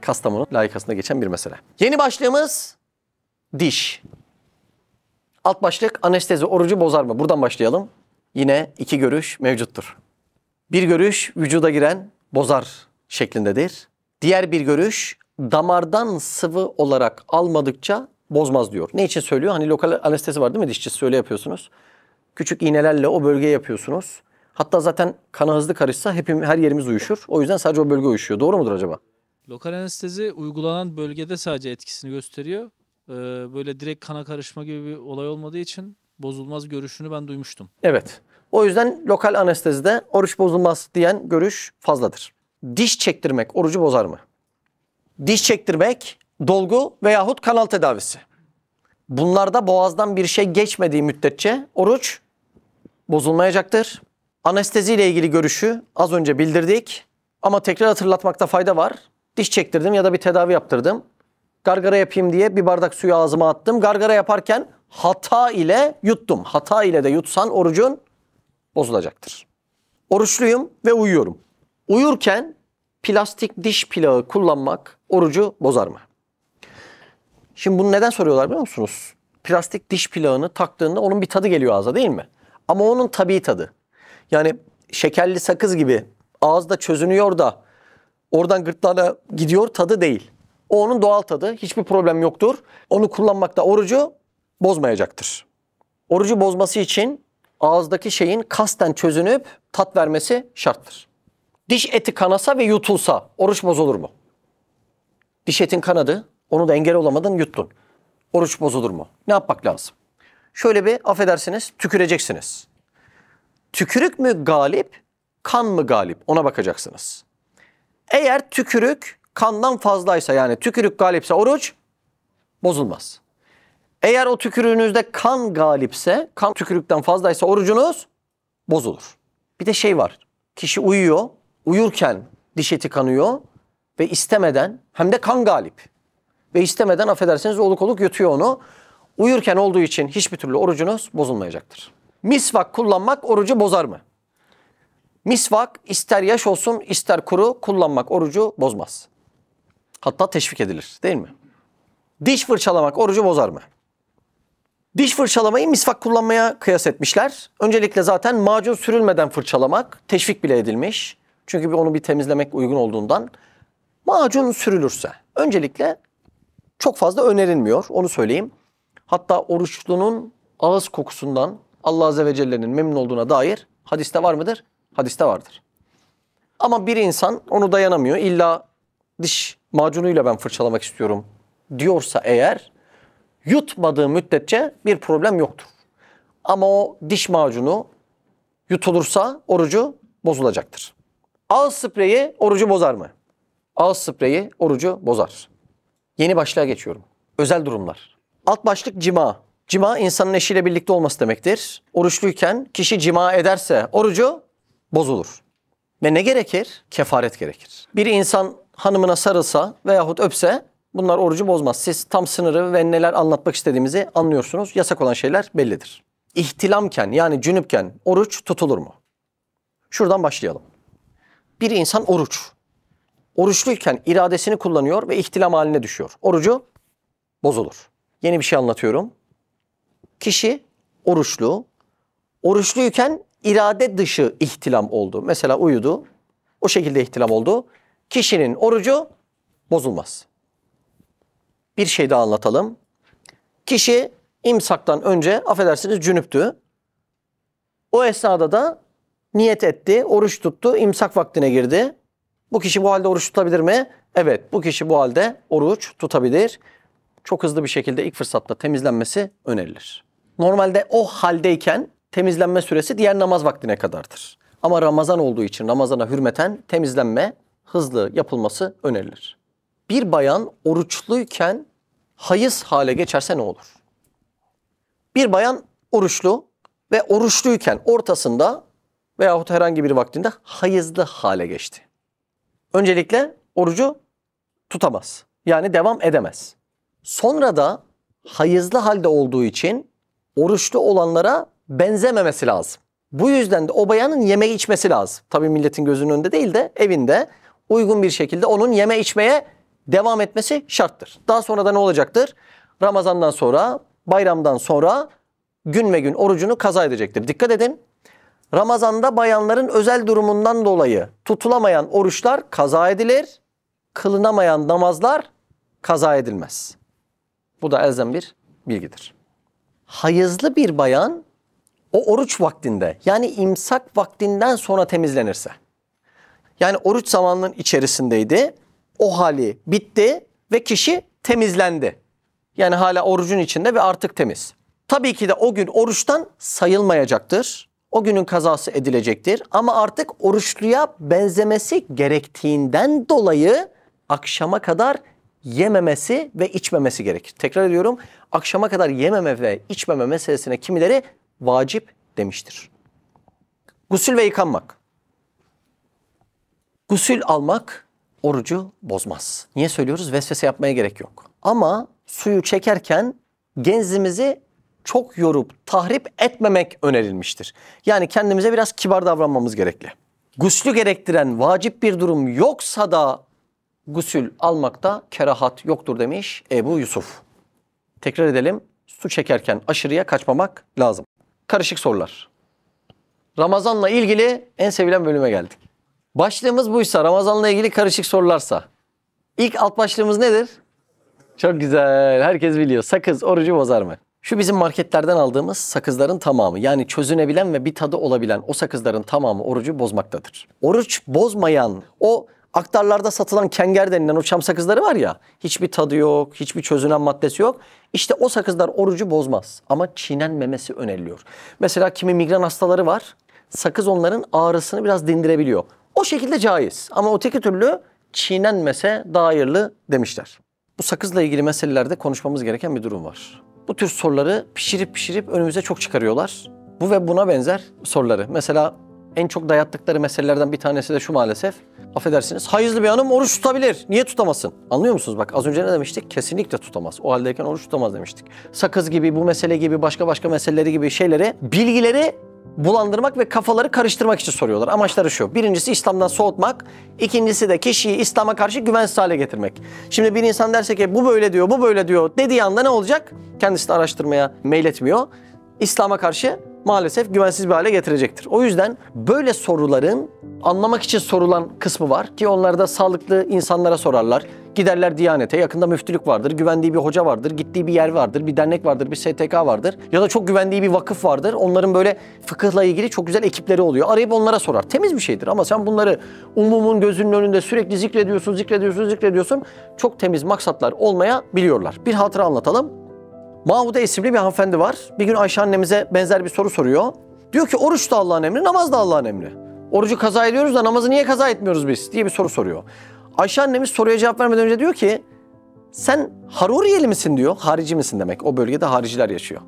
Kastamonu layıkasında geçen bir mesele. Yeni başlığımız diş. Alt başlık anestezi orucu bozar mı? Buradan başlayalım. Yine iki görüş mevcuttur. Bir görüş vücuda giren bozar şeklindedir. Diğer bir görüş damardan sıvı olarak almadıkça bozmaz diyor. Ne için söylüyor? Hani lokal anestezi var değil mi dişçisi? Öyle yapıyorsunuz. Küçük iğnelerle o bölgeye yapıyorsunuz. Hatta zaten kana hızlı karışsa hepim, her yerimiz uyuşur. O yüzden sadece o bölge uyuşuyor. Doğru mudur acaba? Lokal anestezi uygulanan bölgede sadece etkisini gösteriyor. Ee, böyle direkt kana karışma gibi bir olay olmadığı için bozulmaz görüşünü ben duymuştum. Evet. O yüzden lokal anestezide oruç bozulmaz diyen görüş fazladır. Diş çektirmek orucu bozar mı? diş çektirmek, dolgu veyahut kanal tedavisi. Bunlarda boğazdan bir şey geçmediği müddetçe oruç bozulmayacaktır. Anestezi ile ilgili görüşü az önce bildirdik ama tekrar hatırlatmakta fayda var. Diş çektirdim ya da bir tedavi yaptırdım. Gargara yapayım diye bir bardak suyu ağzıma attım. Gargara yaparken hata ile yuttum. Hata ile de yutsan orucun bozulacaktır. Oruçluyum ve uyuyorum. Uyurken plastik diş plağı kullanmak orucu bozar mı? Şimdi bunu neden soruyorlar biliyor musunuz? Plastik diş plağını taktığında onun bir tadı geliyor ağza değil mi? Ama onun tabii tadı. Yani şekerli sakız gibi ağızda çözünüyor da oradan gırtlağına gidiyor tadı değil. O onun doğal tadı. Hiçbir problem yoktur. Onu kullanmakta orucu bozmayacaktır. Orucu bozması için ağızdaki şeyin kasten çözünüp tat vermesi şarttır. Diş eti kanasa ve yutulsa oruç bozulur mu? Diş etin kanadı. Onu da engel olamadın yuttun. Oruç bozulur mu? Ne yapmak lazım? Şöyle bir affedersiniz tüküreceksiniz. Tükürük mü galip, kan mı galip ona bakacaksınız. Eğer tükürük kandan fazlaysa yani tükürük galipse oruç bozulmaz. Eğer o tükürüğünüzde kan galipse, kan tükürükten fazlaysa orucunuz bozulur. Bir de şey var. Kişi uyuyor, uyurken diş eti kanıyor ve istemeden hem de kan galip ve istemeden affederseniz oluk oluk yutuyor onu. Uyurken olduğu için hiçbir türlü orucunuz bozulmayacaktır. Misvak kullanmak orucu bozar mı? Misvak ister yaş olsun ister kuru kullanmak orucu bozmaz. Hatta teşvik edilir değil mi? Diş fırçalamak orucu bozar mı? Diş fırçalamayı misvak kullanmaya kıyas etmişler. Öncelikle zaten macun sürülmeden fırçalamak teşvik bile edilmiş. Çünkü onu bir temizlemek uygun olduğundan Macun sürülürse öncelikle çok fazla önerilmiyor onu söyleyeyim. Hatta oruçlunun ağız kokusundan Allah Azze ve Celle'nin memnun olduğuna dair hadiste var mıdır? Hadiste vardır. Ama bir insan onu dayanamıyor. illa diş macunuyla ben fırçalamak istiyorum diyorsa eğer yutmadığı müddetçe bir problem yoktur. Ama o diş macunu yutulursa orucu bozulacaktır. Ağız spreyi orucu bozar mı? Ağız spreyi orucu bozar. Yeni başlığa geçiyorum. Özel durumlar. Alt başlık cima. Cima insanın eşiyle birlikte olması demektir. Oruçluyken kişi cima ederse orucu bozulur. Ve ne gerekir? Kefaret gerekir. Bir insan hanımına sarılsa veyahut öpse bunlar orucu bozmaz. Siz tam sınırı ve neler anlatmak istediğimizi anlıyorsunuz. Yasak olan şeyler bellidir. İhtilamken yani cünüpken oruç tutulur mu? Şuradan başlayalım. Bir insan oruç oruçluyken iradesini kullanıyor ve ihtilam haline düşüyor. Orucu bozulur. Yeni bir şey anlatıyorum. Kişi oruçlu, oruçluyken irade dışı ihtilam oldu. Mesela uyudu, o şekilde ihtilam oldu. Kişinin orucu bozulmaz. Bir şey daha anlatalım. Kişi imsaktan önce affedersiniz cünüptü. O esnada da niyet etti, oruç tuttu, imsak vaktine girdi. Bu kişi bu halde oruç tutabilir mi? Evet bu kişi bu halde oruç tutabilir. Çok hızlı bir şekilde ilk fırsatta temizlenmesi önerilir. Normalde o haldeyken temizlenme süresi diğer namaz vaktine kadardır. Ama Ramazan olduğu için Ramazan'a hürmeten temizlenme hızlı yapılması önerilir. Bir bayan oruçluyken hayız hale geçerse ne olur? Bir bayan oruçlu ve oruçluyken ortasında veyahut herhangi bir vaktinde hayızlı hale geçti öncelikle orucu tutamaz. Yani devam edemez. Sonra da hayızlı halde olduğu için oruçlu olanlara benzememesi lazım. Bu yüzden de o bayanın yeme içmesi lazım. Tabii milletin gözünün önünde değil de evinde uygun bir şekilde onun yeme içmeye devam etmesi şarttır. Daha sonra da ne olacaktır? Ramazandan sonra, bayramdan sonra gün ve gün orucunu kaza edecektir. Dikkat edin Ramazanda bayanların özel durumundan dolayı tutulamayan oruçlar kaza edilir. Kılınamayan namazlar kaza edilmez. Bu da elzem bir bilgidir. Hayızlı bir bayan o oruç vaktinde yani imsak vaktinden sonra temizlenirse. Yani oruç zamanının içerisindeydi. O hali bitti ve kişi temizlendi. Yani hala orucun içinde ve artık temiz. Tabii ki de o gün oruçtan sayılmayacaktır o günün kazası edilecektir. Ama artık oruçluya benzemesi gerektiğinden dolayı akşama kadar yememesi ve içmemesi gerekir. Tekrar ediyorum akşama kadar yememe ve içmeme meselesine kimileri vacip demiştir. Gusül ve yıkanmak. Gusül almak orucu bozmaz. Niye söylüyoruz? Vesvese yapmaya gerek yok. Ama suyu çekerken genzimizi çok yorup tahrip etmemek önerilmiştir. Yani kendimize biraz kibar davranmamız gerekli. Guslü gerektiren vacip bir durum yoksa da gusül almakta kerahat yoktur demiş Ebu Yusuf. Tekrar edelim. Su çekerken aşırıya kaçmamak lazım. Karışık sorular. Ramazanla ilgili en sevilen bölüme geldik. Başlığımız buysa, Ramazanla ilgili karışık sorularsa. İlk alt başlığımız nedir? Çok güzel. Herkes biliyor. Sakız orucu bozar mı? Şu bizim marketlerden aldığımız sakızların tamamı yani çözünebilen ve bir tadı olabilen o sakızların tamamı orucu bozmaktadır. Oruç bozmayan o aktarlarda satılan kenger denilen o çam sakızları var ya hiçbir tadı yok, hiçbir çözünen maddesi yok. İşte o sakızlar orucu bozmaz ama çiğnenmemesi öneriliyor. Mesela kimi migren hastaları var sakız onların ağrısını biraz dindirebiliyor. O şekilde caiz ama öteki türlü çiğnenmese daha hayırlı demişler. Bu sakızla ilgili meselelerde konuşmamız gereken bir durum var. Bu tür soruları pişirip pişirip önümüze çok çıkarıyorlar. Bu ve buna benzer soruları. Mesela en çok dayattıkları meselelerden bir tanesi de şu maalesef. Affedersiniz, hayızlı bir hanım oruç tutabilir. Niye tutamasın? Anlıyor musunuz? Bak az önce ne demiştik? Kesinlikle tutamaz. O haldeyken oruç tutamaz demiştik. Sakız gibi, bu mesele gibi, başka başka meseleleri gibi şeyleri, bilgileri bulandırmak ve kafaları karıştırmak için soruyorlar. Amaçları şu. Birincisi İslam'dan soğutmak. ikincisi de kişiyi İslam'a karşı güvensiz hale getirmek. Şimdi bir insan derse ki bu böyle diyor, bu böyle diyor dediği anda ne olacak? Kendisini araştırmaya meyletmiyor. İslam'a karşı maalesef güvensiz bir hale getirecektir. O yüzden böyle soruların anlamak için sorulan kısmı var ki da sağlıklı insanlara sorarlar Giderler Diyanet'e. Yakında müftülük vardır, güvendiği bir hoca vardır, gittiği bir yer vardır, bir dernek vardır, bir STK vardır. Ya da çok güvendiği bir vakıf vardır. Onların böyle fıkıhla ilgili çok güzel ekipleri oluyor. Arayıp onlara sorar. Temiz bir şeydir ama sen bunları umumun gözünün önünde sürekli zikrediyorsun, zikrediyorsun, zikrediyorsun. Çok temiz maksatlar olmaya biliyorlar. Bir hatıra anlatalım. Mahude isimli bir hanımefendi var. Bir gün Ayşe annemize benzer bir soru soruyor. Diyor ki oruç da Allah'ın emri, namaz da Allah'ın emri. Orucu kaza ediyoruz da namazı niye kaza etmiyoruz biz diye bir soru soruyor. Ayşe annemiz soruya cevap vermeden önce diyor ki sen Haruriyeli misin diyor. Harici misin demek. O bölgede hariciler yaşıyor.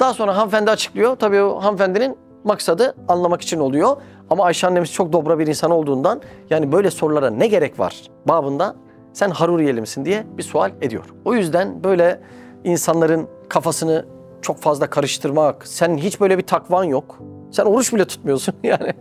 Daha sonra hanımefendi açıklıyor. Tabii o hanımefendinin maksadı anlamak için oluyor. Ama Ayşe annemiz çok dobra bir insan olduğundan yani böyle sorulara ne gerek var babında sen Haruriyeli misin diye bir sual ediyor. O yüzden böyle insanların kafasını çok fazla karıştırmak, sen hiç böyle bir takvan yok. Sen oruç bile tutmuyorsun yani.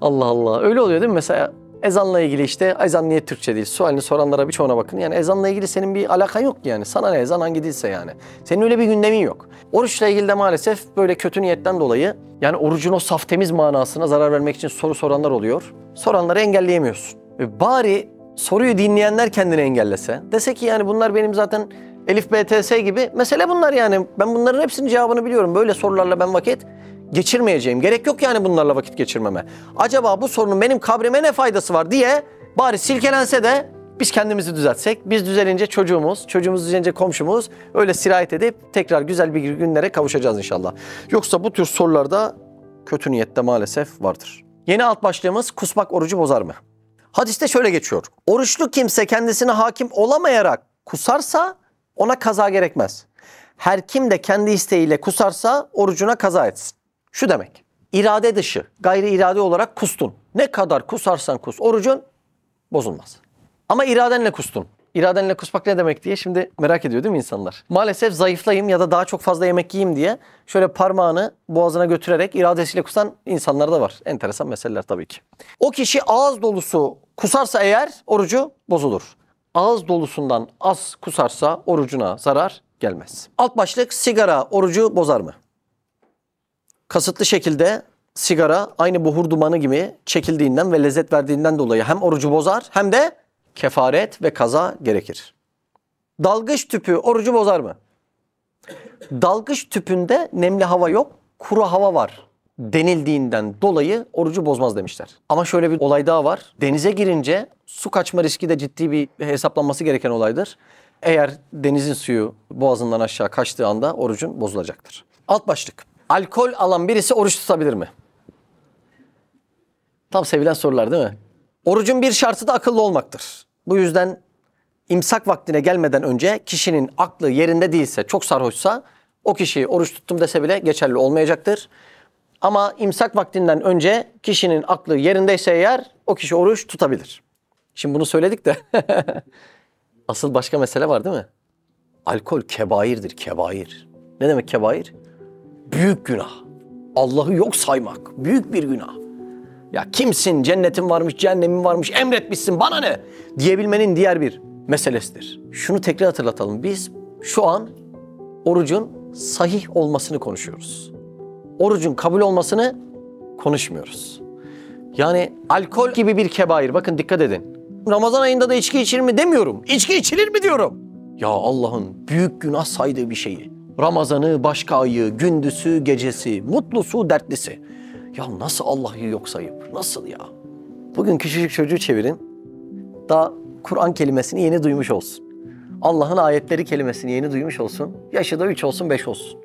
Allah Allah. Öyle oluyor değil mi? Mesela Ezanla ilgili işte ezan niye Türkçe değil? Sualini soranlara birçoğuna bakın. Yani ezanla ilgili senin bir alakan yok yani. Sana ne ezan hangi dilse yani. Senin öyle bir gündemin yok. Oruçla ilgili de maalesef böyle kötü niyetten dolayı yani orucun o saf temiz manasına zarar vermek için soru soranlar oluyor. Soranları engelleyemiyorsun. ve bari soruyu dinleyenler kendini engellese. Dese ki yani bunlar benim zaten Elif BTS gibi. Mesele bunlar yani. Ben bunların hepsinin cevabını biliyorum. Böyle sorularla ben vakit geçirmeyeceğim. Gerek yok yani bunlarla vakit geçirmeme. Acaba bu sorunun benim kabrime ne faydası var diye bari silkelense de biz kendimizi düzeltsek, biz düzelince çocuğumuz, çocuğumuz düzelince komşumuz öyle sirayet edip tekrar güzel bir günlere kavuşacağız inşallah. Yoksa bu tür sorularda kötü niyette maalesef vardır. Yeni alt başlığımız kusmak orucu bozar mı? Hadiste şöyle geçiyor. Oruçlu kimse kendisine hakim olamayarak kusarsa ona kaza gerekmez. Her kim de kendi isteğiyle kusarsa orucuna kaza etsin. Şu demek. İrade dışı, gayri irade olarak kustun. Ne kadar kusarsan kus orucun bozulmaz. Ama iradenle kustun. İradenle kusmak ne demek diye şimdi merak ediyor değil mi insanlar? Maalesef zayıflayayım ya da daha çok fazla yemek yiyeyim diye şöyle parmağını boğazına götürerek iradesiyle kusan insanlar da var. Enteresan meseleler tabii ki. O kişi ağız dolusu kusarsa eğer orucu bozulur. Ağız dolusundan az kusarsa orucuna zarar gelmez. Alt başlık sigara orucu bozar mı? kasıtlı şekilde sigara aynı buhur dumanı gibi çekildiğinden ve lezzet verdiğinden dolayı hem orucu bozar hem de kefaret ve kaza gerekir. Dalgıç tüpü orucu bozar mı? Dalgıç tüpünde nemli hava yok, kuru hava var denildiğinden dolayı orucu bozmaz demişler. Ama şöyle bir olay daha var. Denize girince su kaçma riski de ciddi bir hesaplanması gereken olaydır. Eğer denizin suyu boğazından aşağı kaçtığı anda orucun bozulacaktır. Alt başlık alkol alan birisi oruç tutabilir mi? Tam sevilen sorular değil mi? Orucun bir şartı da akıllı olmaktır. Bu yüzden imsak vaktine gelmeden önce kişinin aklı yerinde değilse, çok sarhoşsa o kişiyi oruç tuttum dese bile geçerli olmayacaktır. Ama imsak vaktinden önce kişinin aklı yerindeyse eğer o kişi oruç tutabilir. Şimdi bunu söyledik de asıl başka mesele var değil mi? Alkol kebairdir, kebair. Ne demek kebair? büyük günah. Allah'ı yok saymak büyük bir günah. Ya kimsin, cennetin varmış, cehennemin varmış, emretmişsin bana ne diyebilmenin diğer bir meselesidir. Şunu tekrar hatırlatalım. Biz şu an orucun sahih olmasını konuşuyoruz. Orucun kabul olmasını konuşmuyoruz. Yani alkol gibi bir kebair. Bakın dikkat edin. Ramazan ayında da içki içilir mi demiyorum. İçki içilir mi diyorum. Ya Allah'ın büyük günah saydığı bir şeyi Ramazanı, başka ayı, gündüsü, gecesi, mutlusu, dertlisi. Ya nasıl Allah'ı yok sayıp, nasıl ya? Bugün küçücük çocuğu çevirin, daha Kur'an kelimesini yeni duymuş olsun. Allah'ın ayetleri kelimesini yeni duymuş olsun. Yaşı da üç olsun, beş olsun.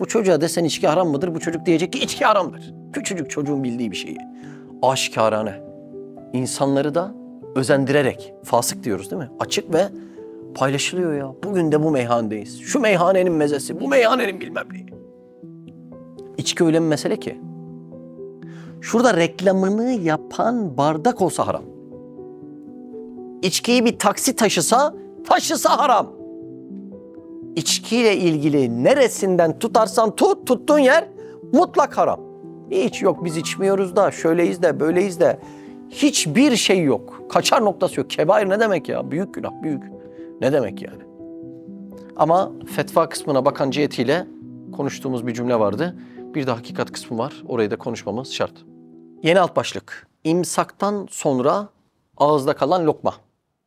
Bu çocuğa desen içki haram mıdır? Bu çocuk diyecek ki içki haramdır. Küçücük çocuğun bildiği bir şeyi. Aşikarane. İnsanları da özendirerek, fasık diyoruz değil mi? Açık ve Paylaşılıyor ya. Bugün de bu meyhanedeyiz. Şu meyhanenin mezesi, bu meyhanenin bilmem neyi. İçki öyle bir mesele ki. Şurada reklamını yapan bardak olsa haram. İçkiyi bir taksi taşısa, taşısa haram. İçkiyle ilgili neresinden tutarsan tut, tuttuğun yer mutlak haram. Hiç yok biz içmiyoruz da, şöyleyiz de, böyleyiz de. Hiçbir şey yok. Kaçar noktası yok. Kebair ne demek ya? Büyük günah, büyük. Ne demek yani? Ama fetva kısmına bakan cihetiyle konuştuğumuz bir cümle vardı. Bir de hakikat kısmı var. Orayı da konuşmamız şart. Yeni alt başlık. İmsaktan sonra ağızda kalan lokma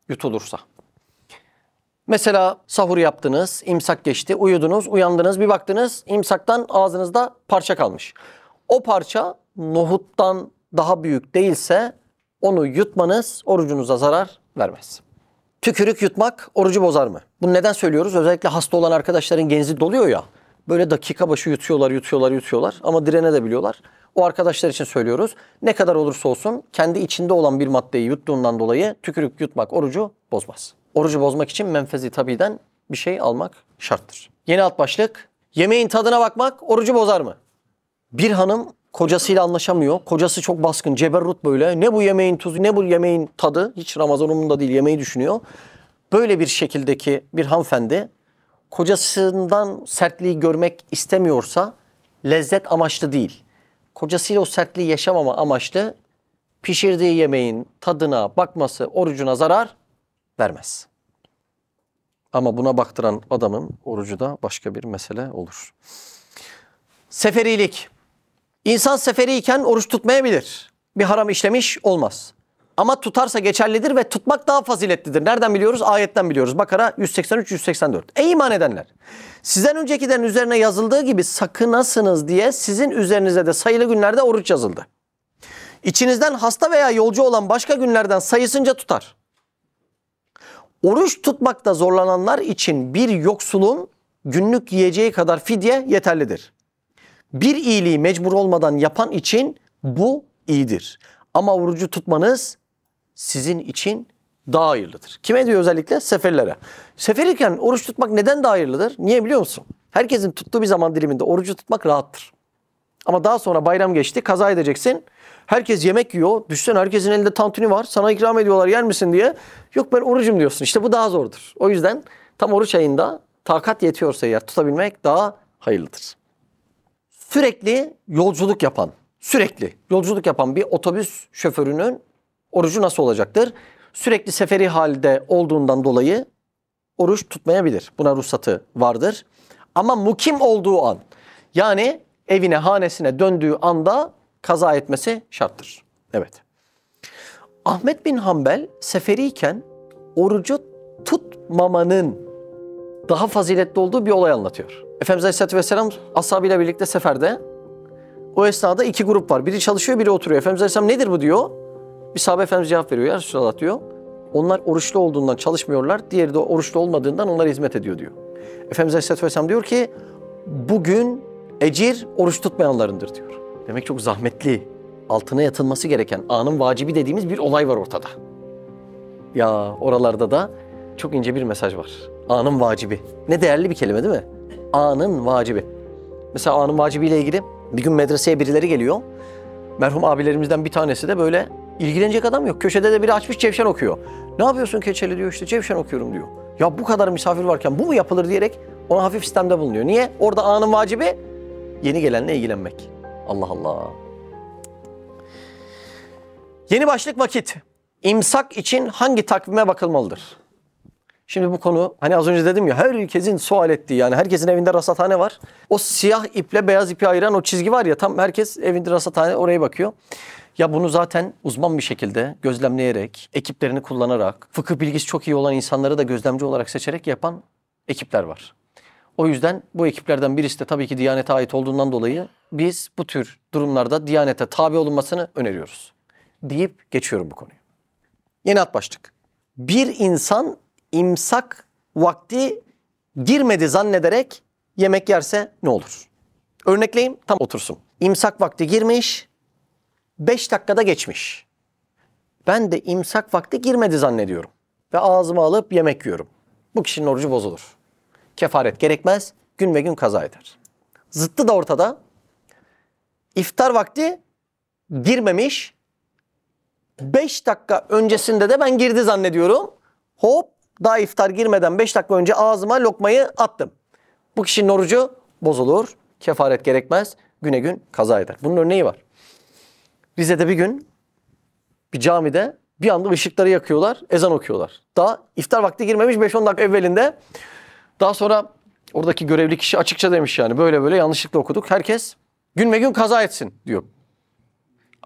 yutulursa. Mesela sahur yaptınız, imsak geçti, uyudunuz, uyandınız, bir baktınız imsaktan ağzınızda parça kalmış. O parça nohuttan daha büyük değilse onu yutmanız orucunuza zarar vermez. Tükürük yutmak orucu bozar mı? Bunu neden söylüyoruz? Özellikle hasta olan arkadaşların genzi doluyor ya. Böyle dakika başı yutuyorlar, yutuyorlar, yutuyorlar ama direne de biliyorlar. O arkadaşlar için söylüyoruz. Ne kadar olursa olsun kendi içinde olan bir maddeyi yuttuğundan dolayı tükürük yutmak orucu bozmaz. Orucu bozmak için menfezi tabiden bir şey almak şarttır. Yeni alt başlık. Yemeğin tadına bakmak orucu bozar mı? Bir hanım Kocasıyla anlaşamıyor. Kocası çok baskın. Ceberrut böyle. Ne bu yemeğin tuzu ne bu yemeğin tadı. Hiç Ramazan umunda değil yemeği düşünüyor. Böyle bir şekildeki bir hanımefendi kocasından sertliği görmek istemiyorsa lezzet amaçlı değil. Kocasıyla o sertliği yaşamama amaçlı pişirdiği yemeğin tadına bakması orucuna zarar vermez. Ama buna baktıran adamın orucu da başka bir mesele olur. Seferilik. İnsan seferi iken oruç tutmayabilir. Bir haram işlemiş olmaz. Ama tutarsa geçerlidir ve tutmak daha faziletlidir. Nereden biliyoruz? Ayetten biliyoruz. Bakara 183-184. Ey iman edenler! Sizden öncekilerin üzerine yazıldığı gibi sakınasınız diye sizin üzerinize de sayılı günlerde oruç yazıldı. İçinizden hasta veya yolcu olan başka günlerden sayısınca tutar. Oruç tutmakta zorlananlar için bir yoksulun günlük yiyeceği kadar fidye yeterlidir bir iyiliği mecbur olmadan yapan için bu iyidir. Ama orucu tutmanız sizin için daha hayırlıdır. Kime diyor özellikle? Seferlere. Seferirken oruç tutmak neden daha hayırlıdır? Niye biliyor musun? Herkesin tuttuğu bir zaman diliminde orucu tutmak rahattır. Ama daha sonra bayram geçti, kaza edeceksin. Herkes yemek yiyor. Düşsen herkesin elinde tantuni var. Sana ikram ediyorlar yer misin diye. Yok ben orucum diyorsun. İşte bu daha zordur. O yüzden tam oruç ayında takat yetiyorsa eğer tutabilmek daha hayırlıdır sürekli yolculuk yapan, sürekli yolculuk yapan bir otobüs şoförünün orucu nasıl olacaktır? Sürekli seferi halde olduğundan dolayı oruç tutmayabilir. Buna ruhsatı vardır. Ama mukim olduğu an yani evine, hanesine döndüğü anda kaza etmesi şarttır. Evet. Ahmet bin Hanbel seferiyken orucu tutmamanın daha faziletli olduğu bir olay anlatıyor. Efendimiz Aleyhisselatü Vesselam ashabıyla birlikte seferde. O esnada iki grup var. Biri çalışıyor, biri oturuyor. Efendimiz Aleyhisselam nedir bu diyor. Bir sahabe Efendimiz cevap veriyor. Ya Resulallah diyor. Onlar oruçlu olduğundan çalışmıyorlar. Diğeri de oruçlu olmadığından onlara hizmet ediyor diyor. Efendimiz Aleyhisselatü Vesselam diyor ki bugün ecir oruç tutmayanlarındır diyor. Demek çok zahmetli, altına yatılması gereken, anın vacibi dediğimiz bir olay var ortada. Ya oralarda da çok ince bir mesaj var. Anın vacibi. Ne değerli bir kelime değil mi? anın vacibi. Mesela anın vacibiyle ilgili bir gün medreseye birileri geliyor. Merhum abilerimizden bir tanesi de böyle ilgilenecek adam yok. Köşede de biri açmış Cevşen okuyor. Ne yapıyorsun Keçeli diyor işte Cevşen okuyorum diyor. Ya bu kadar misafir varken bu mu yapılır diyerek ona hafif sistemde bulunuyor. Niye? Orada anın vacibi yeni gelenle ilgilenmek. Allah Allah. Yeni başlık vakit. İmsak için hangi takvime bakılmalıdır? Şimdi bu konu hani az önce dedim ya herkesin sual ettiği yani herkesin evinde rasathane var. O siyah iple beyaz ipi ayıran o çizgi var ya tam herkes evinde rasathane oraya bakıyor. Ya bunu zaten uzman bir şekilde gözlemleyerek, ekiplerini kullanarak, fıkıh bilgisi çok iyi olan insanları da gözlemci olarak seçerek yapan ekipler var. O yüzden bu ekiplerden birisi de tabii ki Diyanet'e ait olduğundan dolayı biz bu tür durumlarda Diyanet'e tabi olunmasını öneriyoruz. Deyip geçiyorum bu konuyu. Yeni at başlık. Bir insan imsak vakti girmedi zannederek yemek yerse ne olur? Örnekleyeyim tam otursun. İmsak vakti girmiş, 5 dakikada geçmiş. Ben de imsak vakti girmedi zannediyorum ve ağzıma alıp yemek yiyorum. Bu kişinin orucu bozulur. Kefaret gerekmez, gün ve gün kaza eder. Zıttı da ortada. İftar vakti girmemiş. 5 dakika öncesinde de ben girdi zannediyorum. Hop daha iftar girmeden 5 dakika önce ağzıma lokmayı attım. Bu kişinin orucu bozulur. Kefaret gerekmez. Güne gün kaza eder. Bunun örneği var. Rize'de bir gün bir camide bir anda ışıkları yakıyorlar, ezan okuyorlar. Daha iftar vakti girmemiş 5-10 dakika evvelinde. Daha sonra oradaki görevli kişi açıkça demiş yani böyle böyle yanlışlıkla okuduk. Herkes gün ve gün kaza etsin diyor.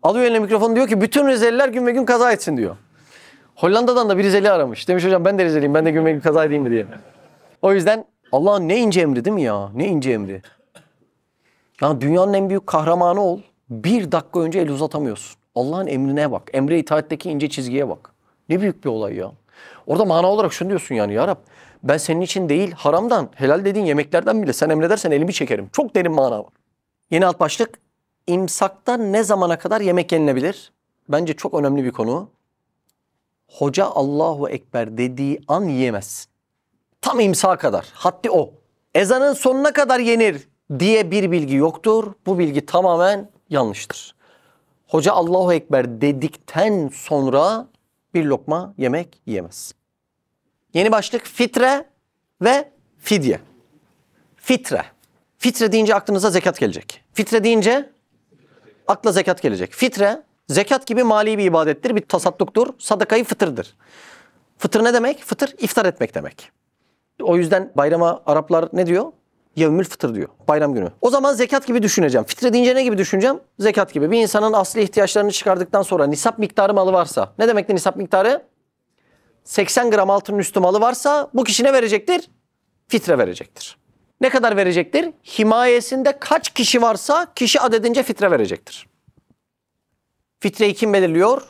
Alıyor eline mikrofonu diyor ki bütün Rizeliler gün ve gün kaza etsin diyor. Hollanda'dan da bir Rizeli aramış. Demiş hocam ben de Rizeliyim ben de gümrük kaza edeyim mi diye. O yüzden Allah'ın ne ince emri değil mi ya? Ne ince emri. Ya dünyanın en büyük kahramanı ol. Bir dakika önce el uzatamıyorsun. Allah'ın emrine bak. Emre itaatteki ince çizgiye bak. Ne büyük bir olay ya. Orada mana olarak şunu diyorsun yani ya Rab ben senin için değil haramdan helal dediğin yemeklerden bile sen emredersen elimi çekerim. Çok derin mana var. Yeni alt başlık İmsak'ta ne zamana kadar yemek yenilebilir? Bence çok önemli bir konu hoca Allahu Ekber dediği an yiyemez. Tam imsa kadar. Haddi o. Ezanın sonuna kadar yenir diye bir bilgi yoktur. Bu bilgi tamamen yanlıştır. Hoca Allahu Ekber dedikten sonra bir lokma yemek yiyemez. Yeni başlık fitre ve fidye. Fitre. Fitre deyince aklınıza zekat gelecek. Fitre deyince akla zekat gelecek. Fitre Zekat gibi mali bir ibadettir, bir tasadduktur, sadakayı fıtırdır. Fıtır ne demek? Fıtır iftar etmek demek. O yüzden bayrama Araplar ne diyor? Yevmül fıtır diyor. Bayram günü. O zaman zekat gibi düşüneceğim. Fitre deyince ne gibi düşüneceğim? Zekat gibi. Bir insanın asli ihtiyaçlarını çıkardıktan sonra nisap miktarı malı varsa. Ne demekti nisap miktarı? 80 gram altının üstü malı varsa bu kişi ne verecektir? Fitre verecektir. Ne kadar verecektir? Himayesinde kaç kişi varsa kişi adedince fitre verecektir. Fitreyi kim belirliyor?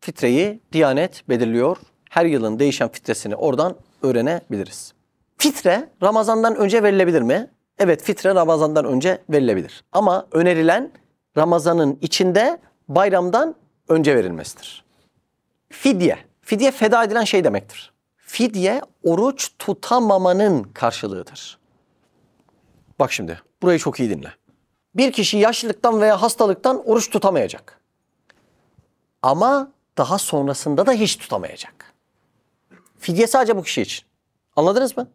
Fitreyi Diyanet belirliyor. Her yılın değişen fitresini oradan öğrenebiliriz. Fitre Ramazan'dan önce verilebilir mi? Evet fitre Ramazan'dan önce verilebilir. Ama önerilen Ramazan'ın içinde bayramdan önce verilmesidir. Fidye. Fidye feda edilen şey demektir. Fidye oruç tutamamanın karşılığıdır. Bak şimdi burayı çok iyi dinle. Bir kişi yaşlılıktan veya hastalıktan oruç tutamayacak. Ama daha sonrasında da hiç tutamayacak. Fidye sadece bu kişi için. Anladınız mı?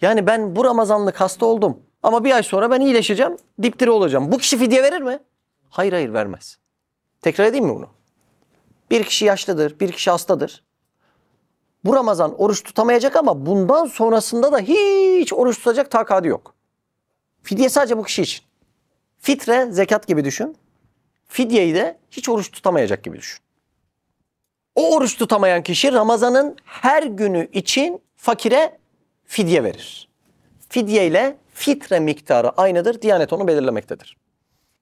Yani ben bu Ramazanlık hasta oldum ama bir ay sonra ben iyileşeceğim, dipdiri olacağım. Bu kişi fidye verir mi? Hayır hayır vermez. Tekrar edeyim mi bunu? Bir kişi yaşlıdır, bir kişi hastadır. Bu Ramazan oruç tutamayacak ama bundan sonrasında da hiç oruç tutacak takadi yok. Fidye sadece bu kişi için. Fitre zekat gibi düşün fidyeyi de hiç oruç tutamayacak gibi düşün. O oruç tutamayan kişi Ramazan'ın her günü için fakire fidye verir. Fidye ile fitre miktarı aynıdır. Diyanet onu belirlemektedir.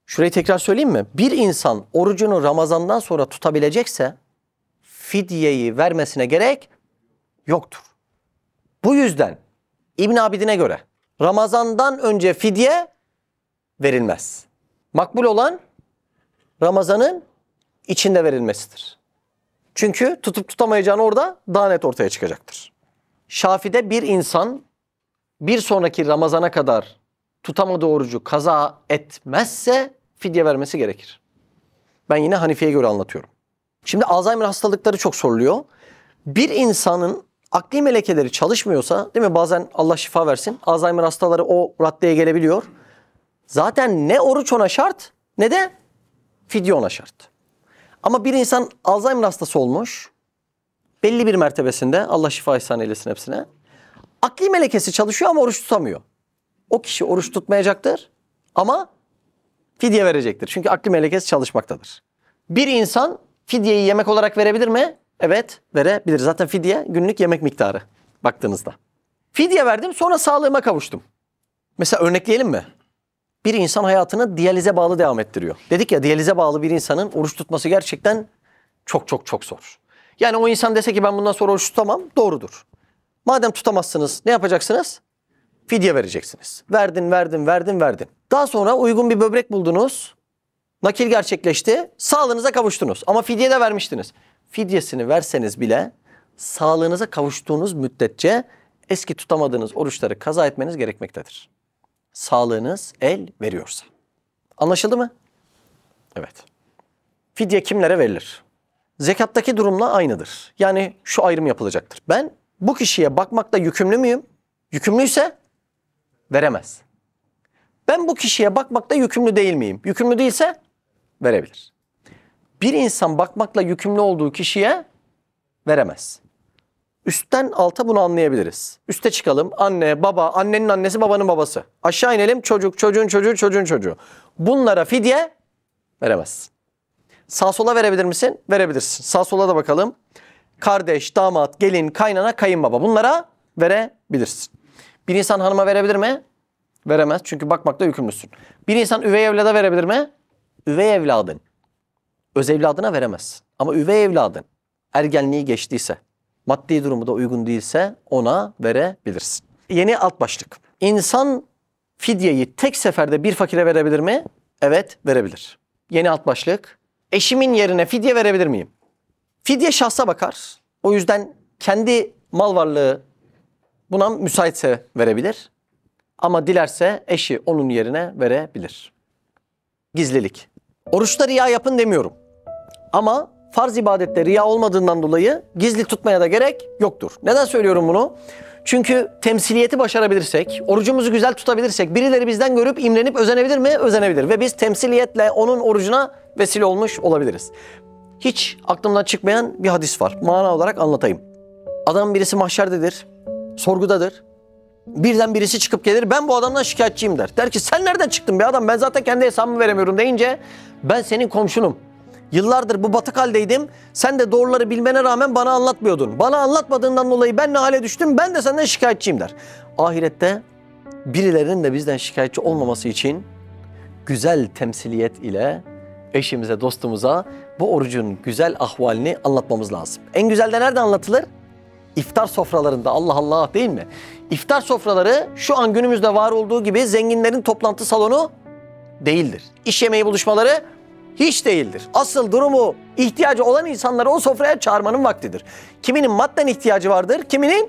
Şurayı tekrar söyleyeyim mi? Bir insan orucunu Ramazan'dan sonra tutabilecekse fidyeyi vermesine gerek yoktur. Bu yüzden İbn Abidin'e göre Ramazan'dan önce fidye verilmez. Makbul olan Ramazan'ın içinde verilmesidir. Çünkü tutup tutamayacağını orada daha net ortaya çıkacaktır. Şafi'de bir insan bir sonraki Ramazan'a kadar tutamadığı orucu kaza etmezse fidye vermesi gerekir. Ben yine Hanifi'ye göre anlatıyorum. Şimdi Alzheimer hastalıkları çok soruluyor. Bir insanın akli melekeleri çalışmıyorsa değil mi bazen Allah şifa versin Alzheimer hastaları o raddeye gelebiliyor. Zaten ne oruç ona şart ne de fidye ona şart. Ama bir insan Alzheimer hastası olmuş. Belli bir mertebesinde Allah şifa ihsan eylesin hepsine. Akli melekesi çalışıyor ama oruç tutamıyor. O kişi oruç tutmayacaktır ama fidye verecektir. Çünkü akli melekesi çalışmaktadır. Bir insan fidyeyi yemek olarak verebilir mi? Evet verebilir. Zaten fidye günlük yemek miktarı baktığınızda. Fidye verdim sonra sağlığıma kavuştum. Mesela örnekleyelim mi? bir insan hayatını diyalize bağlı devam ettiriyor. Dedik ya diyalize bağlı bir insanın oruç tutması gerçekten çok çok çok zor. Yani o insan dese ki ben bundan sonra oruç tutamam doğrudur. Madem tutamazsınız ne yapacaksınız? Fidye vereceksiniz. Verdin, verdin, verdin, verdin. Daha sonra uygun bir böbrek buldunuz. Nakil gerçekleşti. Sağlığınıza kavuştunuz. Ama fidye de vermiştiniz. Fidyesini verseniz bile sağlığınıza kavuştuğunuz müddetçe eski tutamadığınız oruçları kaza etmeniz gerekmektedir sağlığınız el veriyorsa. Anlaşıldı mı? Evet. Fidye kimlere verilir? Zekattaki durumla aynıdır. Yani şu ayrım yapılacaktır. Ben bu kişiye bakmakla yükümlü müyüm? Yükümlüyse veremez. Ben bu kişiye bakmakla yükümlü değil miyim? Yükümlü değilse verebilir. Bir insan bakmakla yükümlü olduğu kişiye veremez. Üstten alta bunu anlayabiliriz. Üste çıkalım. Anne, baba, annenin annesi, babanın babası. Aşağı inelim. Çocuk, çocuğun çocuğu, çocuğun çocuğu. Bunlara fidye veremezsin. Sağ sola verebilir misin? Verebilirsin. Sağ sola da bakalım. Kardeş, damat, gelin, kaynana, kayınbaba. Bunlara verebilirsin. Bir insan hanıma verebilir mi? Veremez. Çünkü bakmakta yükümlüsün. Bir insan üvey evlada verebilir mi? Üvey evladın. Öz evladına veremez. Ama üvey evladın ergenliği geçtiyse, maddi durumu da uygun değilse ona verebilirsin. Yeni alt başlık. İnsan fidyeyi tek seferde bir fakire verebilir mi? Evet verebilir. Yeni alt başlık. Eşimin yerine fidye verebilir miyim? Fidye şahsa bakar. O yüzden kendi mal varlığı buna müsaitse verebilir. Ama dilerse eşi onun yerine verebilir. Gizlilik. Oruçta riya yapın demiyorum. Ama farz ibadette riya olmadığından dolayı gizli tutmaya da gerek yoktur. Neden söylüyorum bunu? Çünkü temsiliyeti başarabilirsek, orucumuzu güzel tutabilirsek birileri bizden görüp imrenip özenebilir mi? Özenebilir ve biz temsiliyetle onun orucuna vesile olmuş olabiliriz. Hiç aklımdan çıkmayan bir hadis var. Mana olarak anlatayım. Adam birisi mahşerdedir, sorgudadır. Birden birisi çıkıp gelir ben bu adamdan şikayetçiyim der. Der ki sen nereden çıktın be adam ben zaten kendi hesabımı veremiyorum deyince ben senin komşunum. Yıllardır bu batık haldeydim. Sen de doğruları bilmene rağmen bana anlatmıyordun. Bana anlatmadığından dolayı ben ne hale düştüm ben de senden şikayetçiyim der. Ahirette birilerinin de bizden şikayetçi olmaması için güzel temsiliyet ile eşimize, dostumuza bu orucun güzel ahvalini anlatmamız lazım. En güzel de nerede anlatılır? İftar sofralarında Allah Allah değil mi? İftar sofraları şu an günümüzde var olduğu gibi zenginlerin toplantı salonu değildir. İş yemeği buluşmaları hiç değildir. Asıl durumu ihtiyacı olan insanları o sofraya çağırmanın vaktidir. Kiminin madden ihtiyacı vardır, kiminin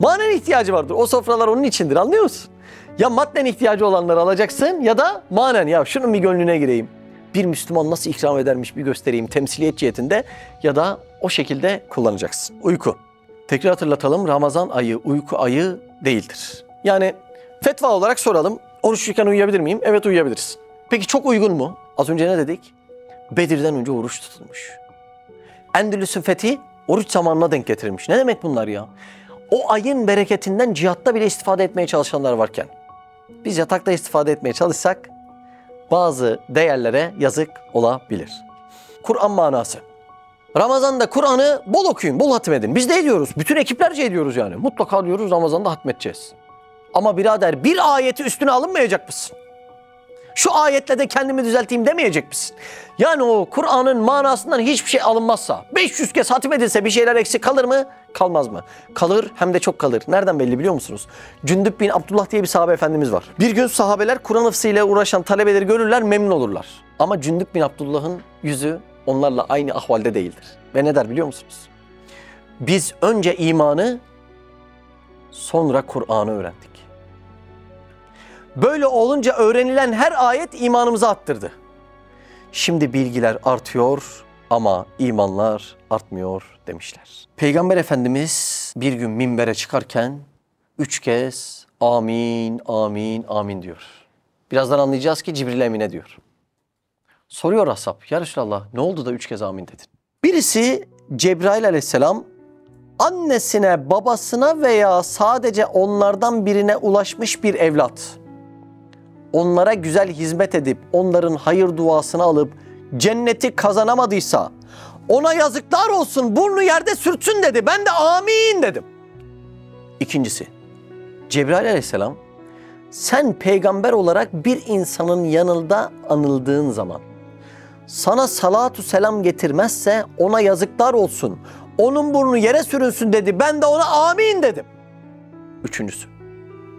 manen ihtiyacı vardır. O sofralar onun içindir anlıyor musun? Ya madden ihtiyacı olanları alacaksın ya da manen ya şunun bir gönlüne gireyim. Bir Müslüman nasıl ikram edermiş bir göstereyim temsiliyet cihetinde ya da o şekilde kullanacaksın. Uyku. Tekrar hatırlatalım Ramazan ayı uyku ayı değildir. Yani fetva olarak soralım. Oruçluyken uyuyabilir miyim? Evet uyuyabiliriz. Peki çok uygun mu? Az önce ne dedik? Bedir'den önce oruç tutulmuş. Endülüs'ün fethi oruç zamanına denk getirilmiş. Ne demek bunlar ya? O ayın bereketinden cihatta bile istifade etmeye çalışanlar varken biz yatakta istifade etmeye çalışsak bazı değerlere yazık olabilir. Kur'an manası. Ramazan'da Kur'an'ı bol okuyun, bol hatmedin. Biz de ediyoruz. Bütün ekiplerce ediyoruz yani. Mutlaka diyoruz Ramazan'da hatmeteceğiz. Ama birader bir ayeti üstüne alınmayacak mısın? şu ayetle de kendimi düzelteyim demeyecek misin? Yani o Kur'an'ın manasından hiçbir şey alınmazsa, 500 kez hatim edilse bir şeyler eksik kalır mı? Kalmaz mı? Kalır hem de çok kalır. Nereden belli biliyor musunuz? Cündüp bin Abdullah diye bir sahabe efendimiz var. Bir gün sahabeler Kur'an hıfzıyla uğraşan talebeleri görürler memnun olurlar. Ama Cündüp bin Abdullah'ın yüzü onlarla aynı ahvalde değildir. Ve ne der biliyor musunuz? Biz önce imanı sonra Kur'an'ı öğrendik. Böyle olunca öğrenilen her ayet imanımızı attırdı. Şimdi bilgiler artıyor ama imanlar artmıyor demişler. Peygamber Efendimiz bir gün minbere çıkarken üç kez amin, amin, amin diyor. Birazdan anlayacağız ki Cibril Emine diyor. Soruyor ashab, ya Resulallah ne oldu da üç kez amin dedin? Birisi Cebrail aleyhisselam annesine, babasına veya sadece onlardan birine ulaşmış bir evlat onlara güzel hizmet edip onların hayır duasını alıp cenneti kazanamadıysa ona yazıklar olsun burnu yerde sürtsün dedi. Ben de amin dedim. İkincisi Cebrail aleyhisselam sen peygamber olarak bir insanın yanında anıldığın zaman sana salatu selam getirmezse ona yazıklar olsun. Onun burnu yere sürünsün dedi. Ben de ona amin dedim. Üçüncüsü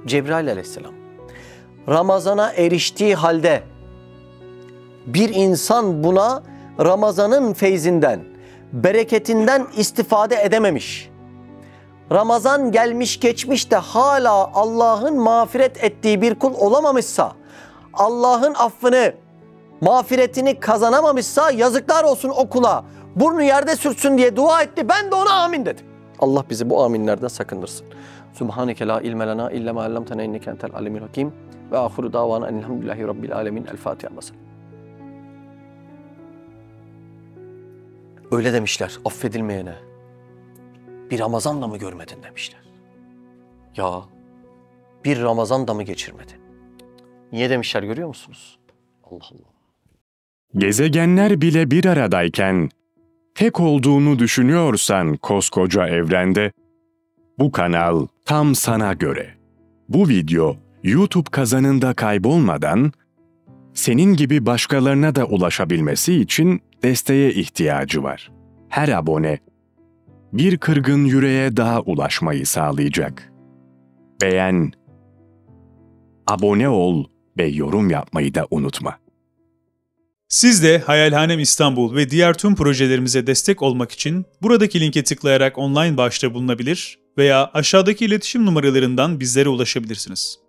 Cebrail aleyhisselam Ramazana eriştiği halde bir insan buna Ramazan'ın feyzinden, bereketinden istifade edememiş. Ramazan gelmiş geçmiş de hala Allah'ın mağfiret ettiği bir kul olamamışsa, Allah'ın affını, mağfiretini kazanamamışsa yazıklar olsun o kula. Burnu yerde sürtsün diye dua etti. Ben de ona amin dedim. Allah bizi bu aminlerden sakındırsın. Subhaneke la ilme lena illa ma allamtena inneke entel alimul hakim. Ve ahiru davana enelhamdülillahi rabbil alemin. El Fatiha basın. Öyle demişler affedilmeyene. Bir Ramazan da mı görmedin demişler. Ya bir Ramazan da mı geçirmedin? Niye demişler görüyor musunuz? Allah Allah. Gezegenler bile bir aradayken tek olduğunu düşünüyorsan koskoca evrende bu kanal tam sana göre. Bu video YouTube kazanında kaybolmadan senin gibi başkalarına da ulaşabilmesi için desteğe ihtiyacı var. Her abone bir kırgın yüreğe daha ulaşmayı sağlayacak. Beğen, abone ol ve yorum yapmayı da unutma. Siz de Hayalhanem İstanbul ve diğer tüm projelerimize destek olmak için buradaki linke tıklayarak online bağışta bulunabilir veya aşağıdaki iletişim numaralarından bizlere ulaşabilirsiniz.